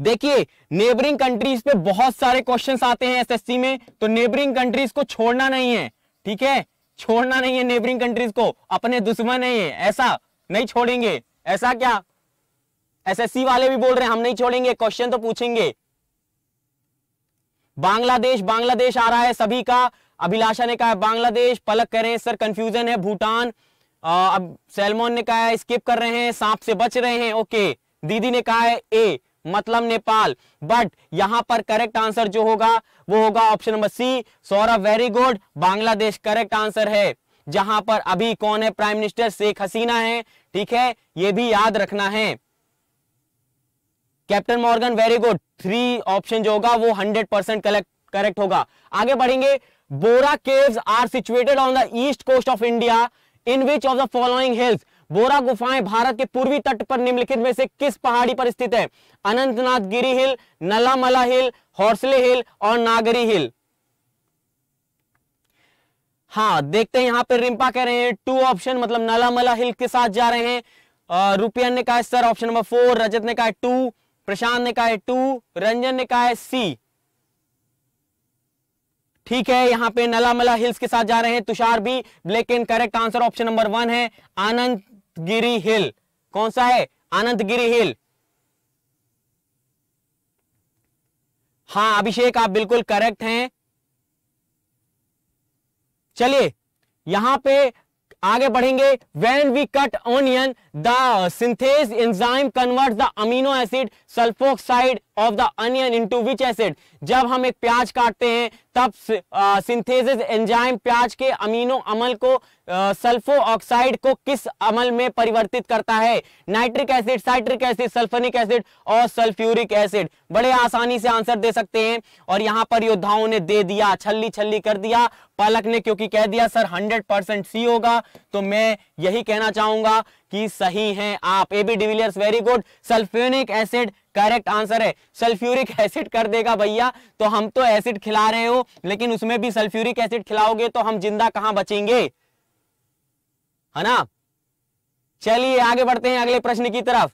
देखिए नेबरिंग कंट्रीज पे बहुत सारे क्वेश्चन आते हैं एसएससी में तो नेबरिंग कंट्रीज को छोड़ना नहीं है ठीक है छोड़ना नहीं है नेबरिंग कंट्रीज को अपने दुश्मन नहीं है ऐसा नहीं छोड़ेंगे ऐसा क्या एसएससी वाले भी बोल रहे हैं हम नहीं छोड़ेंगे क्वेश्चन तो पूछेंगे बांग्लादेश बांग्लादेश आ रहा है सभी का अभिलाषा ने कहा बांग्लादेश पलक करें सर कंफ्यूजन है भूटान अब सैलमोन ने कहा है स्किप कर रहे हैं सांप से बच रहे हैं ओके दीदी ने कहा है ए मतलब नेपाल बट यहां पर करेक्ट आंसर जो होगा वो होगा option number C Saurabh very good Bangladesh correct answer है जहां पर अभी कौन है प्राइम मिनिस्टर शेख हसीना है ठीक है ये भी याद रखना है captain Morgan very good three option जो होगा वो हंड्रेड परसेंट करेक्ट होगा आगे बढ़ेंगे Borra caves are situated on the east coast of India in which of the following hills Borra गुफाएं भारत के पूर्वी तट पर निम्नलिखित में से किस पहाड़ी पर स्थित है अनंतनाथ गिरी हिल नलामला हिल हौसले हिल और नागरी हिल हाँ देखते हैं यहां पर रिम्पा कह रहे हैं टू ऑप्शन मतलब नलामला हिल के साथ जा रहे हैं रुपयन ने कहा sir option number four Rajat ने कहा टू प्रशांत ने कहा टू रंजन ने कहा सी ठीक है यहां पे नलामला हिल्स के साथ जा रहे हैं तुषार भी लेकिन correct answer option number one है आनंद अनंतगिरी हिल कौन सा है अनंतगिरी हिल हां अभिषेक आप बिल्कुल करेक्ट हैं चलिए यहां पे आगे बढ़ेंगे when we cut onion the synthase enzyme converts the amino acid sulfoxide of the onion into which acid जब हम एक प्याज काटते हैं तब सिंथेसिस एंजाइम प्याज के अमीनो अमल को सल्फो ऑक्साइड को किस अमल में परिवर्तित करता है nitric acid citric acid sulphonic acid और सल्फ्यूरिक एसिड बड़े आसानी से आंसर दे सकते हैं और यहां पर योद्धाओं ने दे दिया छल्ली छल्ली कर दिया पालक ने क्योंकि कह दिया सर 100 परसेंट सी होगा तो मैं यही कहना चाहूंगा कि सही हैं आप AB de Villiers very good sulphonic acid correct answer है सल्फ्यूरिक एसिड कर देगा भैया तो हम तो एसिड खिला रहे हो लेकिन उसमें भी सल्फ्यूरिक एसिड खिलाओगे तो हम जिंदा कहां बचेंगे है ना चलिए आगे बढ़ते हैं अगले प्रश्न की तरफ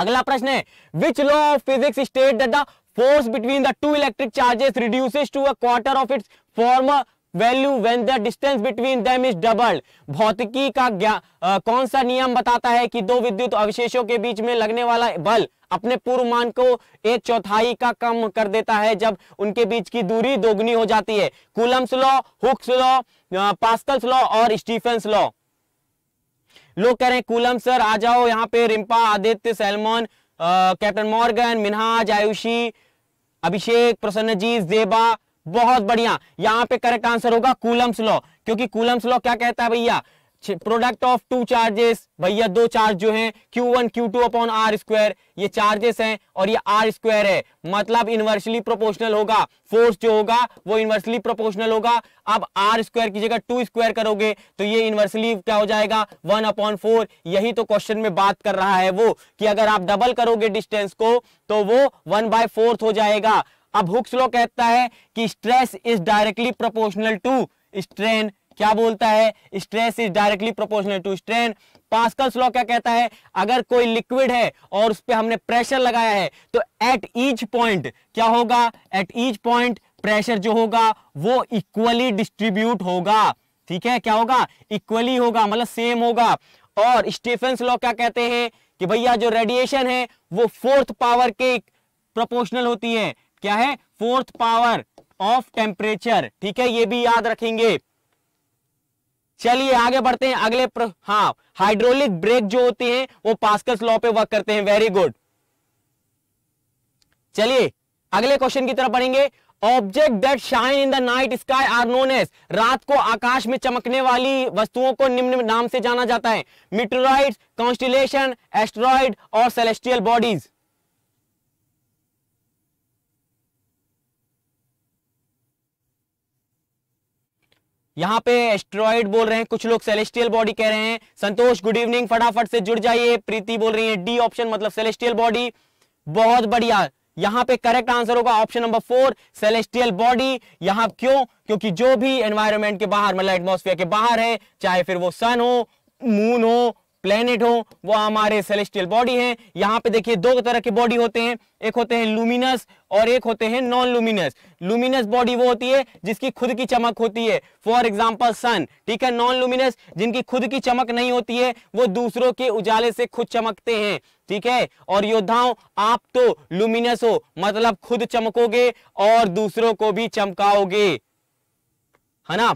अगला प्रश्न है which law of physics state that the force between the two electric charges reduces to a quarter of its former value when the distance between them is double भौतिकी का आ, कौन सा नियम बताता है कि दो विद्युत अवशेषों के बीच में लगने वाला बल अपने पूर्व मान को एक चौथाई का कम कर देता है जब उनके बीच की दूरी दोगुनी हो जाती है Coulomb's law Hooke's law Pascal's law और स्टीफेंस लॉ लोग कह रहे हैं कुलम सर आ जाओ यहाँ पे रिम्पा आदित्य सैलमोन कैप्टन मॉर्गन मिनहाज आयुषी अभिषेक प्रसन्नजीत जेबा बहुत बढ़िया यहां पे करेक्ट आंसर होगा कूलम्स लॉ क्योंकि कूलम्स लॉ क्या कहता है भैया प्रोडक्ट ऑफ टू चार्जेस भैया दो चार्ज जो हैं Q1 Q2 two upon R square ये चार्जेस हैं और ये आर स्क्वायर है मतलब इन्वर्सली प्रोपोर्शनल होगा फोर्स जो होगा वो इन्वर्सली प्रोपोर्शनल होगा अब आर स्क्वायर की जगह टू स्क्वायर करोगे तो ये इन्वर्सली क्या हो जाएगा वन अपॉन फोर यही तो क्वेश्चन में बात कर रहा है वो कि अगर आप डबल करोगे डिस्टेंस को तो वो वन बाय हो जाएगा अब हुक्स लॉ कहता है कि stress is directly proportional to strain क्या बोलता है stress is directly proportional to strain Pascal's law क्या कहता है अगर कोई लिक्विड है और उस पर हमने प्रेशर लगाया है तो एट ईच पॉइंट क्या होगा एट ईच पॉइंट प्रेशर जो होगा वो इक्वली डिस्ट्रीब्यूट होगा ठीक है क्या होगा इक्वली होगा मतलब सेम होगा और स्टीफेंस लॉ क्या कहते हैं कि भैया जो रेडिएशन है वो फोर्थ पावर के प्रोपोर्शनल होती है क्या है फोर्थ पावर ऑफ टेम्परेचर ठीक है ये भी याद रखेंगे चलिए आगे बढ़ते हैं अगले प्र... हाँ हाइड्रोलिक ब्रेक जो होते हैं वो पास्कल्स लॉ पे वर्क करते हैं वेरी गुड चलिए अगले क्वेश्चन की तरफ बढ़ेंगे object that shine in the night sky are known as रात को आकाश में चमकने वाली वस्तुओं को निम्न नाम से जाना जाता है मिट्रोराइड कॉन्स्टिलेशन एस्ट्रॉइड और सेलेस्टियल बॉडीज यहाँ पे एस्ट्रॉइड बोल रहे हैं कुछ लोग सेलेस्टियल बॉडी कह रहे हैं संतोष गुड इवनिंग फटाफट से जुड़ जाइए प्रीति बोल रही है डी ऑप्शन मतलब सेलेस्टियल बॉडी बहुत बढ़िया यहाँ पे करेक्ट आंसर होगा option number four celestial body यहाँ क्यों क्योंकि जो भी एनवायरमेंट के बाहर मतलब एटमोस्फेयर के बाहर है चाहे फिर वो सन हो मून हो प्लेनेट हो वो हमारे सेलेस्टियल बॉडी हैं यहाँ पे देखिए दो तरह के बॉडी होते हैं एक होते हैं लुमिनस और एक होते हैं नॉन लुमिनस लुमिनस बॉडी वो होती है जिसकी खुद की चमक होती है फॉर एग्जाम्पल सन ठीक है नॉन लुमिनस जिनकी खुद की चमक नहीं होती है वो दूसरों के उजाले से खुद चमकते हैं ठीक है और योद्धाओं आप तो लुमिनस हो मतलब खुद चमकोगे और दूसरों को भी चमकाओगे है ना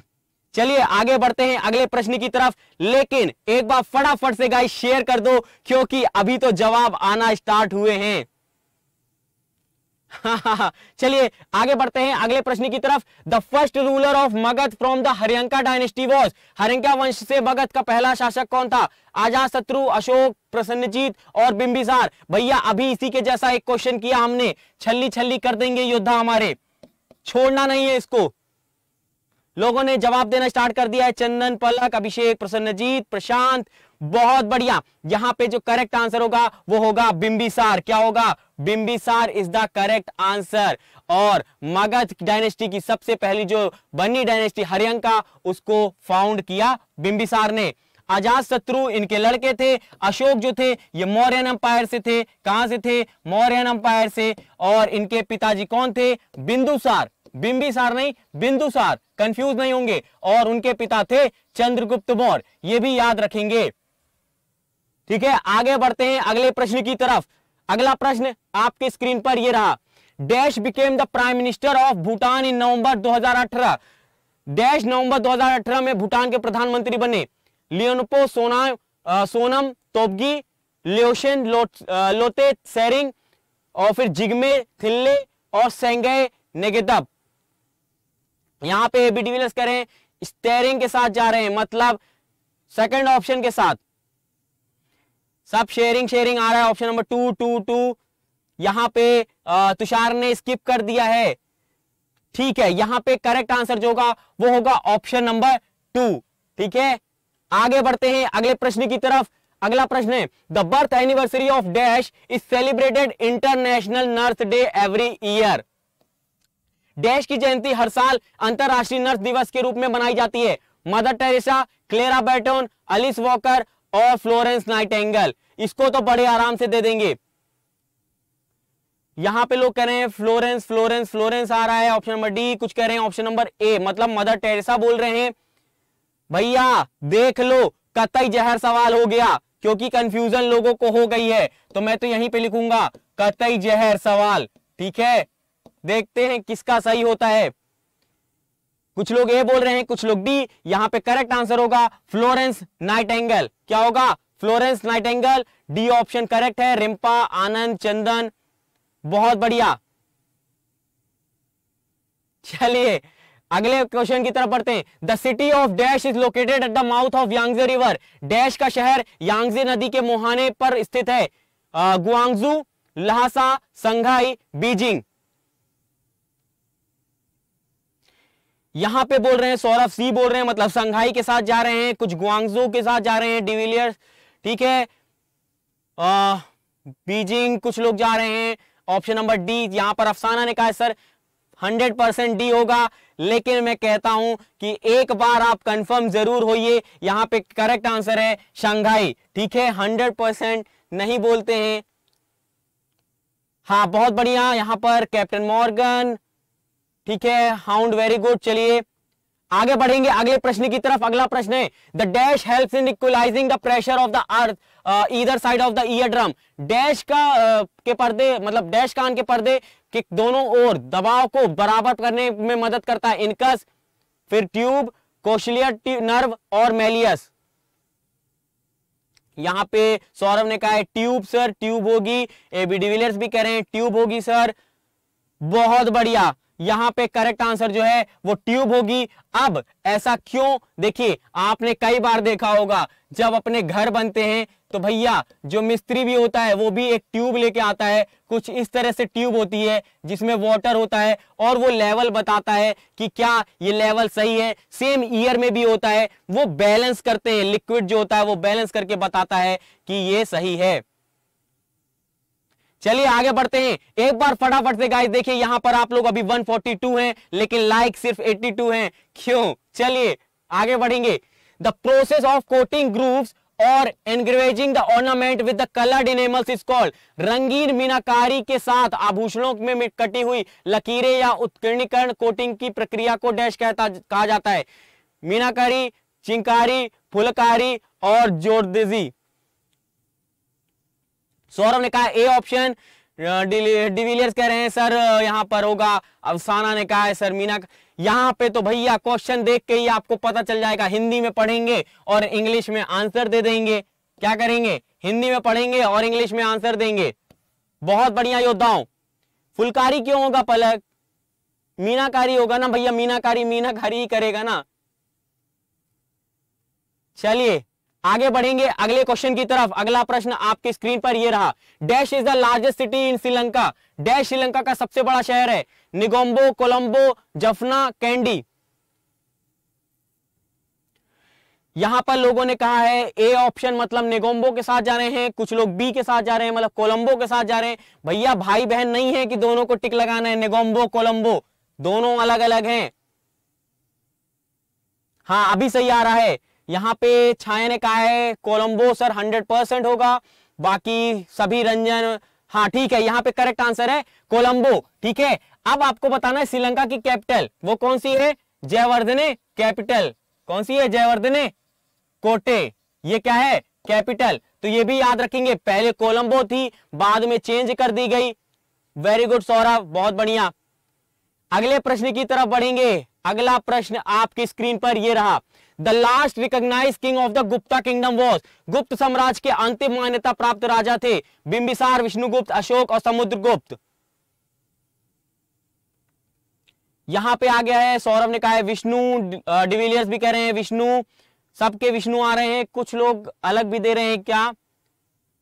चलिए आगे बढ़ते हैं अगले प्रश्न की तरफ लेकिन एक बार फटाफट से गाइस शेयर कर दो क्योंकि अभी तो जवाब आना स्टार्ट हुए हैं चलिए आगे बढ़ते हैं अगले प्रश्न की तरफ the first ruler of Magadh from the Haryanka dynasty was Haryanka वंश से मगध का पहला शासक कौन था आजाद शत्रु अशोक प्रसन्नजीत और बिंबिसार भैया अभी इसी के जैसा एक क्वेश्चन किया हमने छल्ली छल्ली कर देंगे योद्धा हमारे छोड़ना नहीं है इसको लोगों ने जवाब देना स्टार्ट कर दिया है चंदन पलक अभिषेक प्रसन्नजीत प्रशांत बहुत बढ़िया यहां पे जो करेक्ट आंसर होगा वो होगा बिंबिसार क्या होगा Bimbisara is the correct answer और मगध डायनेस्टी की सबसे पहली जो बनी डायनेस्टी हरियंका उसको फाउंड किया बिंबिसार ने आजाद शत्रु इनके लड़के थे अशोक जो थे ये मौर्यन अंपायर से थे कहां से थे मौर्यन अंपायर से और इनके पिताजी कौन थे बिंदुसार बिंबिसार नहीं बिंदुसार कंफ्यूज नहीं होंगे और उनके पिता थे चंद्रगुप्त मौर्य ये भी याद रखेंगे ठीक है आगे बढ़ते हैं अगले प्रश्न की तरफ अगला प्रश्न आपके स्क्रीन पर यह रहा dash became the prime minister of Bhutan in November 2018 dash November 2018 में भूटान के प्रधानमंत्री बने लियोनपो सोना आ, सोनम तोबगी लियोशन लो, लोते सेरिंग और फिर जिग्मे थिल्ले और सेंगे नेगेदब यहां पे डिविलियर्स करें स्टेयरिंग के साथ जा रहे हैं मतलब सेकंड ऑप्शन के साथ सब शेयरिंग शेयरिंग आ रहा है option number two two two यहां पे तुषार ने स्किप कर दिया है ठीक है यहां पे करेक्ट आंसर जो होगा वो होगा ऑप्शन नंबर टू ठीक है आगे बढ़ते हैं अगले प्रश्न की तरफ अगला प्रश्न है the birth anniversary of dash is celebrated international nurse day every year dash की जयंती हर साल अंतरराष्ट्रीय नर्स दिवस के रूप में मनाई जाती है Mother Teresa Clara Barton Alice Walker और फ्लोरेंस नाइट इसको तो बड़े आराम से दे देंगे यहां पे लोग कह रहे हैं फ्लोरेंस फ्लोरेंस फ्लोरेंस आ रहा है ऑप्शन नंबर डी कुछ कह रहे हैं ऑप्शन नंबर ए मतलब मदर टेरेसा बोल रहे हैं भैया देख लो कतई जहर सवाल हो गया क्योंकि कंफ्यूजन लोगों को हो गई है तो मैं तो यहीं पे लिखूंगा कतई जहर सवाल ठीक है देखते हैं किसका सही होता है कुछ लोग ए बोल रहे हैं कुछ लोग डी यहां पे करेक्ट आंसर होगा फ्लोरेंस नाइट एंगल क्या होगा Florence Nightingale D option correct है रिम्पा आनंद चंदन बहुत बढ़िया चलिए अगले क्वेश्चन की तरफ बढ़ते हैं the city of dash is located at the mouth of Yangtze river dash का शहर यांगजे नदी के मुहाने पर स्थित है गुआंगजू लहासा संघाई बीजिंग यहां पे बोल रहे हैं सौरभ सी बोल रहे हैं मतलब संघाई के साथ जा रहे हैं कुछ गुआंगजो के साथ जा रहे हैं डिविलियर्स ठीक है आ, बीजिंग कुछ लोग जा रहे हैं ऑप्शन नंबर डी यहां पर अफसाना ने कहा सर 100 परसेंट डी होगा लेकिन मैं कहता हूं कि एक बार आप कंफर्म जरूर होइए यहां पे करेक्ट आंसर है शंघाई ठीक है 100 परसेंट नहीं बोलते हैं हाँ बहुत बढ़िया यहां पर कैप्टन मॉर्गन ठीक है हाउंड वेरी गुड चलिए आगे बढ़ेंगे अगले प्रश्न की तरफ अगला प्रश्न है the dash help in equalizing the pressure of the earth either side of the ear drum dash का uh, के पर्दे मतलब डैश कान के पर्दे के दोनों ओर दबाव को बराबर करने में मदद करता है इनकस फिर ट्यूब कोशलियर नर्व और मेलियस यहां पे सौरभ ने कहा है ट्यूब सर ट्यूब होगी एबीडीविलियर्स भी कह रहे हैं ट्यूब होगी सर बहुत बढ़िया यहां पे करेक्ट आंसर जो है वो ट्यूब होगी अब ऐसा क्यों देखिए आपने कई बार देखा होगा जब अपने घर बनते हैं तो भैया जो मिस्त्री भी होता है वो भी एक ट्यूब लेके आता है कुछ इस तरह से ट्यूब होती है जिसमें वाटर होता है और वो लेवल बताता है कि क्या ये लेवल सही है सेम ईयर में भी होता है वो बैलेंस करते हैं लिक्विड जो होता है वो बैलेंस करके बताता है कि ये सही है चलिए आगे बढ़ते हैं एक बार फटाफट से गाइस देखिए यहां पर आप लोग अभी 142 हैं लेकिन लाइक सिर्फ 82 हैं क्यों चलिए आगे बढ़ेंगे the process of coating groups और engraving the ornament with the coloured enamels is called रंगीन मीनाकारी के साथ आभूषणों में कटी हुई लकीरें या उत्कीर्णीकरण कोटिंग की प्रक्रिया को डैश कहता कहा जाता है मीनाकारी चिंकारी फुलकारी और जोरदेजी सौरभ ने कहा ए ऑप्शन डिविलियर्स कह रहे हैं सर यहाँ पर होगा अफसाना ने कहा है सर मीना यहाँ पे तो भैया क्वेश्चन देख के ही आपको पता चल जाएगा हिंदी में पढ़ेंगे और इंग्लिश में आंसर दे देंगे क्या करेंगे हिंदी में पढ़ेंगे और इंग्लिश में आंसर देंगे बहुत बढ़िया योद्धाओं फुलकारी क्यों होगा पलक मीनाकारी होगा ना भैया मीनाकारी मीनाकारी ही करेगा ना चलिए आगे बढ़ेंगे अगले क्वेश्चन की तरफ अगला प्रश्न आपके स्क्रीन पर यह रहा dash is the largest city in Sri Lanka dash Sri Lanka का सबसे बड़ा शहर है निगोम्बो कोलंबो जफना कैंडी यहां पर लोगों ने कहा है ए ऑप्शन मतलब निगोम्बो के साथ जा रहे हैं कुछ लोग बी के साथ जा रहे हैं मतलब कोलंबो के साथ जा रहे हैं भैया भाई बहन नहीं है कि दोनों को टिक लगाना है निगोम्बो कोलंबो दोनों अलग अलग हैं हाँ अभी सही आ रहा है यहाँ पे छाया ने कहा है कोलंबो सर हंड्रेड परसेंट होगा बाकी सभी रंजन हाँ ठीक है यहाँ पे करेक्ट आंसर है कोलंबो ठीक है अब आपको बताना है श्रीलंका की कैपिटल वो कौन सी है जयवर्धने कैपिटल कौन सी है जयवर्धने कोटे ये क्या है कैपिटल तो ये भी याद रखेंगे पहले कोलंबो थी बाद में चेंज कर दी गई वेरी गुड सौरभ बहुत बढ़िया अगले प्रश्न की तरफ बढ़ेंगे अगला प्रश्न आपकी स्क्रीन पर यह रहा the last recognize king of the Gupta kingdom was गुप्त साम्राज्य के अंतिम मान्यता प्राप्त राजा थे बिंबिसार विष्णुगुप्त अशोक और समुद्रगुप्त यहां पे आ गया है सौरभ ने कहा है विष्णु डिविलियर्स भी कह रहे हैं विष्णु सबके विष्णु आ रहे हैं कुछ लोग अलग भी दे रहे हैं क्या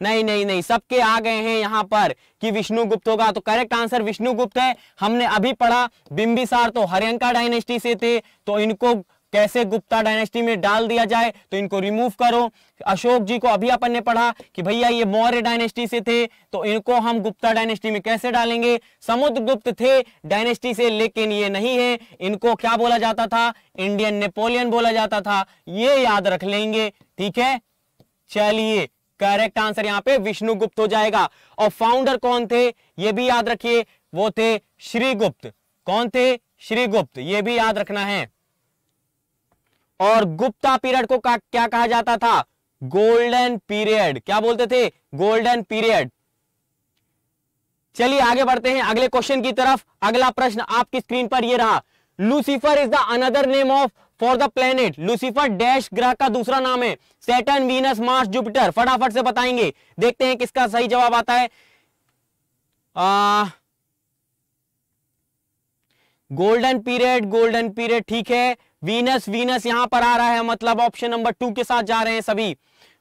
नहीं नहीं नहीं सबके आ गए हैं यहां पर कि गुप्त होगा तो करेक्ट आंसर विष्णुगुप्त है हमने अभी पढ़ा बिंबिसार तो हरियंका डायनेस्टी से थे तो इनको कैसे गुप्ता डायनेस्टी में डाल दिया जाए तो इनको रिमूव करो अशोक जी को अभी अपन ने पढ़ा कि भैया ये मौर्य डायनेस्टी से थे तो इनको हम गुप्ता डायनेस्टी में कैसे डालेंगे समुद्रगुप्त थे डायनेस्टी से लेकिन ये नहीं है इनको क्या बोला जाता था इंडियन नेपोलियन बोला जाता था ये याद रख लेंगे ठीक है चलिए करेक्ट आंसर यहाँ पे विष्णुगुप्त हो जाएगा और फाउंडर कौन थे ये भी याद रखिए वो थे श्रीगुप्त कौन थे श्रीगुप्त ये भी याद रखना है और गुप्ता पीरियड को क्या कहा जाता था गोल्डन पीरियड क्या बोलते थे गोल्डन पीरियड चलिए आगे बढ़ते हैं अगले क्वेश्चन की तरफ अगला प्रश्न आपकी स्क्रीन पर यह रहा Lucifer is the another name of for the planet Lucifer dash ग्रह का दूसरा नाम है सेटन वीनस मार्स जुपिटर फटाफट से बताएंगे देखते हैं किसका सही जवाब आता है आ, गोल्डन पीरियड गोल्डन पीरियड ठीक है वीनस वीनस यहां पर आ रहा है मतलब ऑप्शन नंबर टू के साथ जा रहे हैं सभी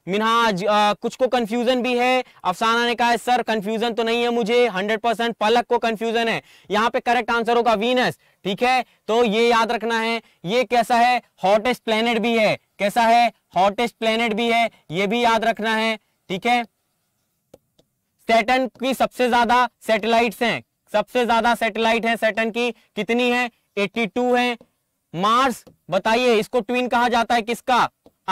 मिनहाज कुछ को कंफ्यूजन भी है अफसाना ने कहा है सर कंफ्यूजन तो नहीं है मुझे 100 परसेंट पलक को कंफ्यूजन है यहाँ पे करेक्ट आंसर होगा वीनस ठीक है तो ये याद रखना है ये कैसा है हॉटेस्ट प्लेनेट भी है कैसा है हॉटेस्ट प्लेनेट भी है ये भी याद रखना है ठीक है सेटन की सबसे ज्यादा सेटेलाइट हैं सबसे ज्यादा सेटेलाइट है सेटन की कितनी है 82 है मार्स बताइए इसको ट्विन कहा जाता है किसका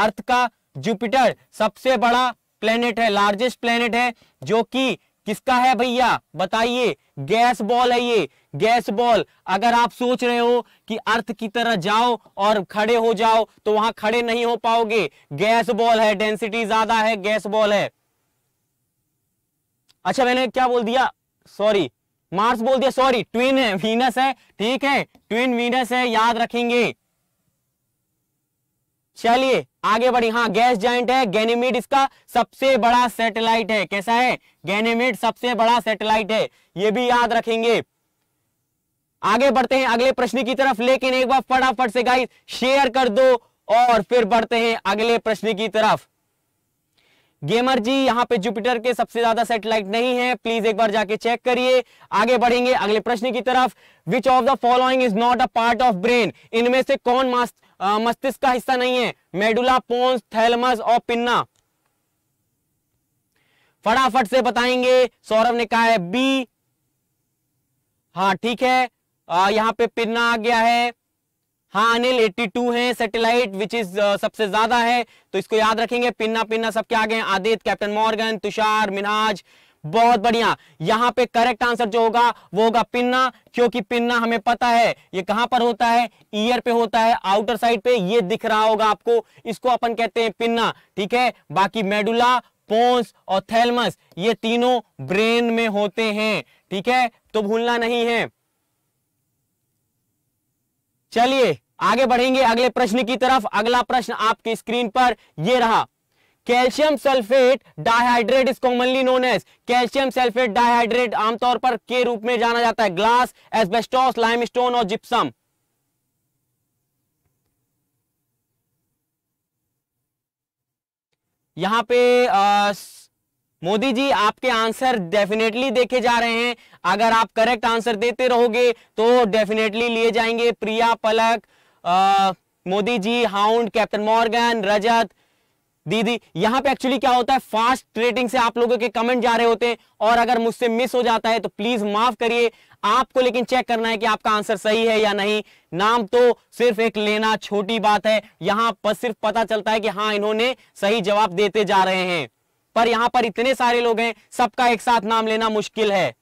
अर्थ का जुपिटर सबसे बड़ा प्लेनेट है लार्जेस्ट प्लेनेट है जो कि किसका है भैया बताइए गैस बॉल है ये गैस बॉल अगर आप सोच रहे हो कि अर्थ की तरह जाओ और खड़े हो जाओ तो वहां खड़े नहीं हो पाओगे गैस बॉल है डेंसिटी ज्यादा है गैस बॉल है अच्छा मैंने क्या बोल दिया सॉरी मार्स बोल दिया सॉरी ट्विन है वीनस है ठीक है ट्विन वीनस है याद रखेंगे चलिए आगे बढ़ी हाँ गैस जॉइंट है गैनेमिड इसका सबसे बड़ा सैटेलाइट है कैसा है गैनेमिड सबसे बड़ा सैटेलाइट है ये भी याद रखेंगे आगे बढ़ते हैं अगले प्रश्न की तरफ लेकिन एक बार फटाफट से गाइस शेयर कर दो और फिर बढ़ते हैं अगले प्रश्न की तरफ गेमर जी यहाँ पे जुपिटर के सबसे ज्यादा सैटेलाइट नहीं है प्लीज एक बार जाके चेक करिए आगे बढ़ेंगे अगले प्रश्न की तरफ which of the following is not a part of brain इनमें से कौन मस्तिष्क का हिस्सा नहीं है मेडुला पोन्स थैलमस और पिन्ना फटाफट से बताएंगे सौरभ ने कहा है बी हाँ ठीक है आ, यहां पे पिन्ना आ गया है हाँ अनिल 82 है सैटेलाइट विच इज सबसे ज्यादा है तो इसको याद रखेंगे पिन्ना पिन्ना सबके आगे आदित्य कैप्टन मॉर्गन तुषार मिनाज बहुत बढ़िया यहाँ पे करेक्ट आंसर जो होगा वो होगा पिन्ना क्योंकि पिन्ना हमें पता है ये कहां पर होता है ईयर पे होता है आउटर साइड पे ये दिख रहा होगा आपको इसको अपन कहते हैं पिन्ना ठीक है बाकी मेडुला पोन्स और थैलमस ये तीनों ब्रेन में होते हैं ठीक है तो भूलना नहीं है चलिए आगे बढ़ेंगे अगले प्रश्न की तरफ अगला प्रश्न आपकी स्क्रीन पर यह रहा calcium sulphate dihydrate is commonly known as calcium sulphate dihydrate आमतौर पर के रूप में जाना जाता है ग्लास एस्बेस्टोस लाइमस्टोन और जिप्सम यहां पे मोदी जी आपके आंसर डेफिनेटली देखे जा रहे हैं अगर आप करेक्ट आंसर देते रहोगे तो डेफिनेटली लिए जाएंगे Priya Palak Modi ji hound captain Morgan Rajat दीदी यहां पे एक्चुअली क्या होता है फास्ट रेटिंग से आप लोगों के कमेंट जा रहे होते हैं और अगर मुझसे मिस हो जाता है तो प्लीज माफ करिए आपको लेकिन चेक करना है कि आपका आंसर सही है या नहीं नाम तो सिर्फ एक लेना छोटी बात है यहां पर सिर्फ पता चलता है कि हाँ इन्होंने सही जवाब देते जा रहे हैं पर यहां पर इतने सारे लोग हैं सबका एक साथ नाम लेना मुश्किल है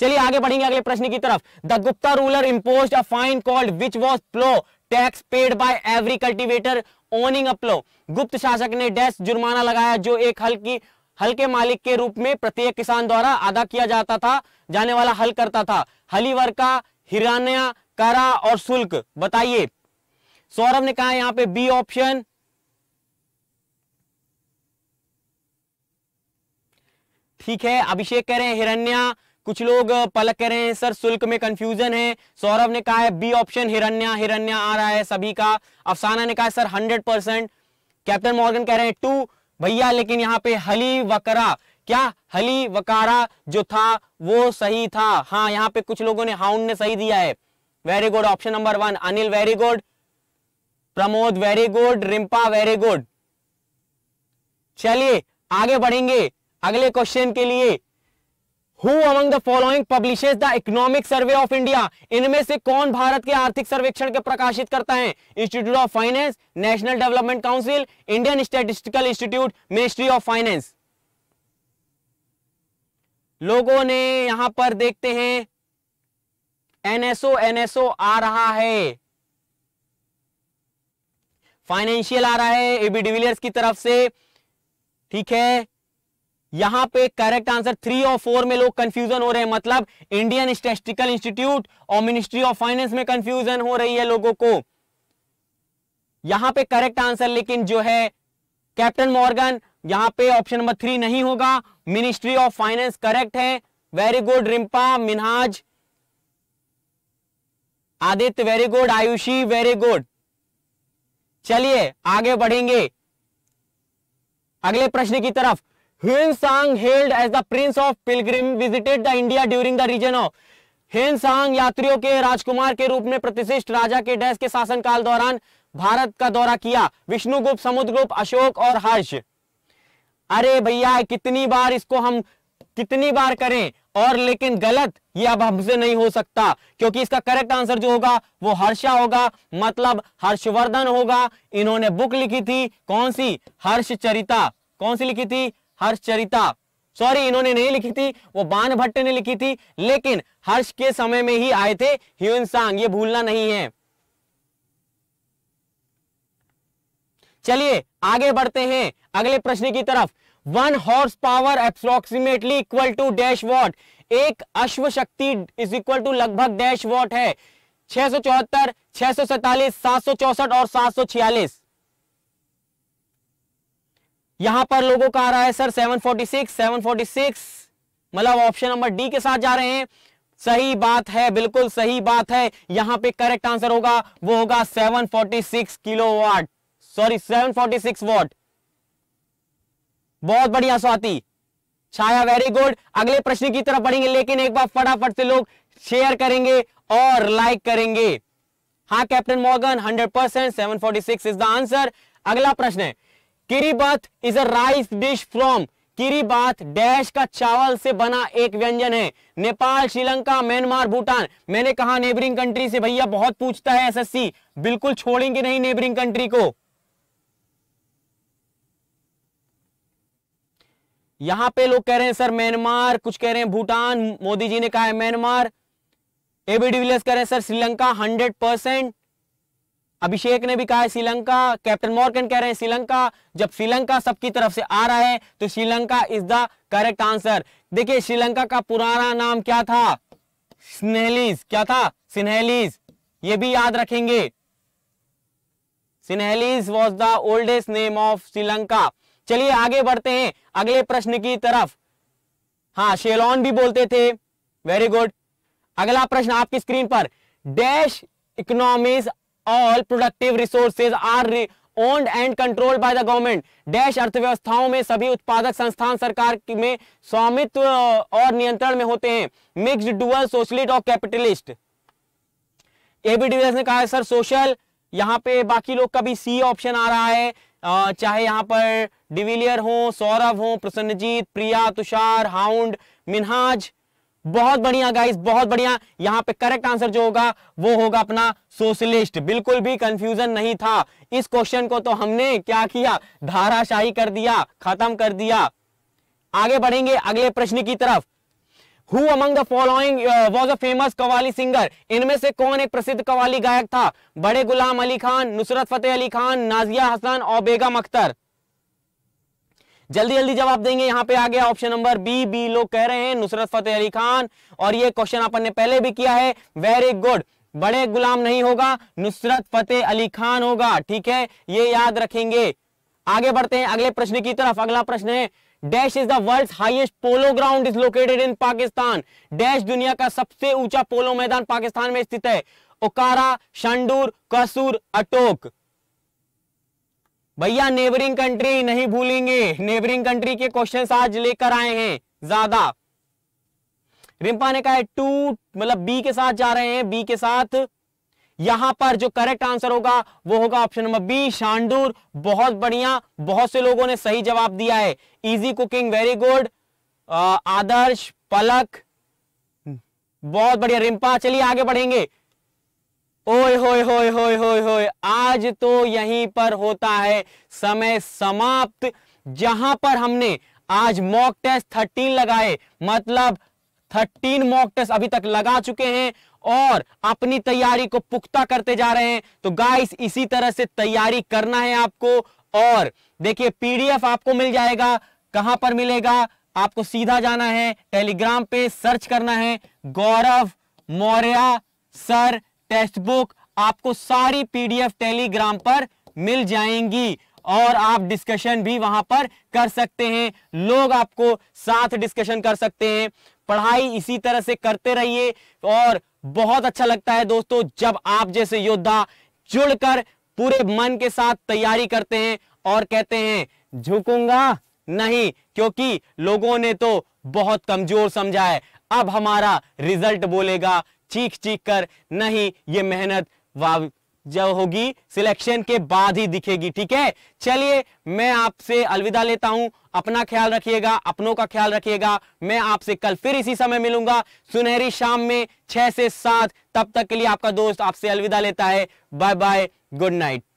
चलिए आगे बढ़ेंगे अगले प्रश्न की तरफ the Gupta ruler impose a fine called which was plough tax paid by every cultivator owning a plough Gupta शासक ने डैश जुर्माना लगाया जो एक हल की हल के मालिक के रूप में प्रत्येक किसान द्वारा अदा किया जाता था जाने वाला हल करता था हलीवर का हिरान्या करा और शुल्क बताइए सौरभ ने कहा यहां पे बी ऑप्शन ठीक है अभिषेक कह रहे हैं हिरण्या कुछ लोग पलक कह रहे हैं सर शुल्क में कंफ्यूजन है सौरभ ने कहा है बी ऑप्शन हिरण्या हिरण्या आ रहा है सभी का अफसाना ने कहा sir hundred percent captain Morgan कह रहे हैं टू भैया लेकिन यहाँ पे हली वकरा क्या हली वकारा जो था वो सही था हाँ यहाँ पे कुछ लोगों ने हाउंड ने सही दिया है very good option number one Anil very good Pramod very good Rimpa very good चलिए आगे बढ़ेंगे अगले क्वेश्चन के लिए who among the following publishes the economic survey of India इनमें से कौन भारत के आर्थिक सर्वेक्षण के प्रकाशित करता है institute of finance national development council Indian statistical institute ministry of finance लोगों ने यहां पर देखते हैं एनएसओ एनएसओ आ रहा है फाइनेंशियल आ रहा है एबी डिविलियर्स की तरफ से ठीक है यहां पे करेक्ट आंसर थ्री और फोर में लोग कंफ्यूजन हो रहे हैं मतलब इंडियन स्टेटिस्टिकल इंस्टीट्यूट और मिनिस्ट्री ऑफ फाइनेंस में कंफ्यूजन हो रही है लोगों को यहां पे करेक्ट आंसर लेकिन जो है कैप्टन मॉर्गन यहां पे ऑप्शन नंबर थ्री नहीं होगा मिनिस्ट्री ऑफ फाइनेंस करेक्ट है very good Rimpa Minhaj Aditya very good Ayushi very good चलिए आगे बढ़ेंगे अगले प्रश्न की तरफ Huen Sang, hailed as the prince of pilgrim, visited the India during the region of हेन सांग ke के राजकुमार के रूप में प्रतिष्ठित ke के डैश के शासनकाल दौरान भारत का दौरा किया Vishnugupta Samudragupta Ashok aur Harsh अरे भैया कितनी बार इसको हम कितनी बार करें और लेकिन गलत ये अब हमसे नहीं हो सकता क्योंकि इसका करेक्ट आंसर जो होगा वो हर्षा होगा मतलब हर्षवर्धन होगा इन्होंने बुक लिखी थी कौन सी हर्षचरिता कौन सी लिखी थी हर्षचरिता सॉरी इन्होंने नहीं लिखी थी वो बान भट्ट ने लिखी थी लेकिन हर्ष के समय में ही आए थे ह्यून सांग ये भूलना नहीं है चलिए आगे बढ़ते हैं अगले प्रश्न की तरफ one horse power approximately equal to dash watt एक अश्व शक्ति इज इक्वल टू लगभग डैश वॉट है छह सौ चौहत्तर छह सौ सैतालीस सात सौ चौसठ और सात सौ छियालीस यहां पर लोगों का आ रहा है सर 746 746 मतलब ऑप्शन नंबर डी के साथ जा रहे हैं सही बात है बिल्कुल सही बात है यहां पे करेक्ट आंसर होगा वो होगा 746 किलोवाट सॉरी 746 वॉट बहुत बढ़िया स्वाति छाया वेरी गुड अगले प्रश्न की तरफ बढ़ेंगे लेकिन एक बार फटाफट से लोग शेयर करेंगे और लाइक करेंगे हाँ captain Morgan 100 percent seven is the answer अगला प्रश्न है Kiribath is a rice dish from Kiribath dash का चावल से बना एक व्यंजन है नेपाल श्रीलंका म्यांमार भूटान मैंने कहा नेबरिंग कंट्री से भैया बहुत पूछता है एसएससी बिल्कुल छोड़ेंगे नहीं नेबरिंग कंट्री को यहां पे लोग कह रहे हैं सर म्यांमार कुछ कह रहे हैं भूटान मोदी जी ने कहा है म्यांमार एबीडी डिविलियर्स कह रहे हैं sir Sri Lanka hundred percent Abhishek ने भी कहा है श्रीलंका कैप्टन मॉर्गन कह रहे हैं श्रीलंका जब श्रीलंका सबकी तरफ से आ रहा है तो Sri Lanka is the correct answer देखिए श्रीलंका का पुराना नाम क्या था स्नेलीज क्या था सिनेलीज ये भी याद रखेंगे Sinhalese was the oldest name of Sri Lanka चलिए आगे बढ़ते हैं अगले प्रश्न की तरफ हाँ शेलॉन भी बोलते थे वेरी गुड अगला प्रश्न आपकी स्क्रीन पर dash economies all productive resources are owned and controlled by the government dash अर्थव्यवस्थाओं में सभी उत्पादक संस्थान सरकार में स्वामित्व और नियंत्रण में होते हैं मिक्स डुअल सोशलिस्ट और कैपिटलिस्ट एबी डिविलियर्स ने कहा है सर सोशल यहां पे बाकी लोग का भी सी ऑप्शन आ रहा है चाहे यहां पर डिविलियर हो सौरभ हो प्रसन्नजीत प्रिया तुषार हाउंड मिनहाज बहुत बढ़िया गाइस बहुत बढ़िया यहां पे करेक्ट आंसर जो होगा वो होगा अपना सोशलिस्ट बिल्कुल भी कंफ्यूजन नहीं था इस क्वेश्चन को तो हमने क्या किया धाराशाही कर दिया खत्म कर दिया आगे बढ़ेंगे अगले प्रश्न की तरफ who among the following was a famous qawwali singer इनमें से कौन एक प्रसिद्ध कवाली गायक था बड़े गुलाम अली खान नुसरत फतेह अली खान नाजिया हसन और बेगम अख्तर जल्दी जल्दी जवाब देंगे यहाँ पे आ गया ऑप्शन नंबर बी बी लोग कह रहे हैं नुसरत फतेह अली खान और ये क्वेश्चन अपन ने पहले भी किया है वेरी गुड बड़े गुलाम नहीं होगा नुसरत फतेह अली खान होगा ठीक है ये याद रखेंगे आगे बढ़ते हैं अगले प्रश्न की तरफ अगला प्रश्न है dash is the world highest polo ground is located in Pakistan dash दुनिया का सबसे ऊंचा पोलो मैदान पाकिस्तान में स्थित है ओकारा शांडूर कसूर अटोक भैया नेबरिंग कंट्री नहीं भूलेंगे नेबरिंग कंट्री के क्वेश्चन आज लेकर आए हैं ज्यादा रिम्पा ने कहा है टू मतलब बी के साथ जा रहे हैं बी के साथ यहां पर जो करेक्ट आंसर होगा वो होगा ऑप्शन नंबर बी शांडूर बहुत बढ़िया बहुत से लोगों ने सही जवाब दिया है easy cooking very good Adarsh Palak बहुत बढ़िया रिम्पा चलिए आगे बढ़ेंगे ओए होए होए होए होए होए आज तो यहीं पर होता है समय समाप्त जहां पर हमने आज मॉक टेस्ट थर्टीन लगाए मतलब थर्टीन मॉक टेस्ट अभी तक लगा चुके हैं और अपनी तैयारी को पुख्ता करते जा रहे हैं तो गाइस इसी तरह से तैयारी करना है आपको और देखिए पीडीएफ आपको मिल जाएगा कहां पर मिलेगा आपको सीधा जाना है टेलीग्राम पे सर्च करना है Gaurav Maurya sir textbook आपको सारी पीडीएफ टेलीग्राम पर मिल जाएंगी और आप डिस्कशन भी वहां पर कर सकते हैं लोग आपको साथ डिस्कशन कर सकते हैं पढ़ाई इसी तरह से करते रहिए और बहुत अच्छा लगता है दोस्तों जब आप जैसे योद्धा जुड़कर पूरे मन के साथ तैयारी करते हैं और कहते हैं झुकूंगा नहीं क्योंकि लोगों ने तो बहुत कमजोर समझा है अब हमारा रिजल्ट बोलेगा चीख चीख कर नहीं ये मेहनत वाव जब होगी सिलेक्शन के बाद ही दिखेगी ठीक है चलिए मैं आपसे अलविदा लेता हूं अपना ख्याल रखिएगा अपनों का ख्याल रखिएगा मैं आपसे कल फिर इसी समय मिलूंगा सुनहरी शाम में छह से सात तब तक के लिए आपका दोस्त आपसे अलविदा लेता है बाय बाय गुड नाइट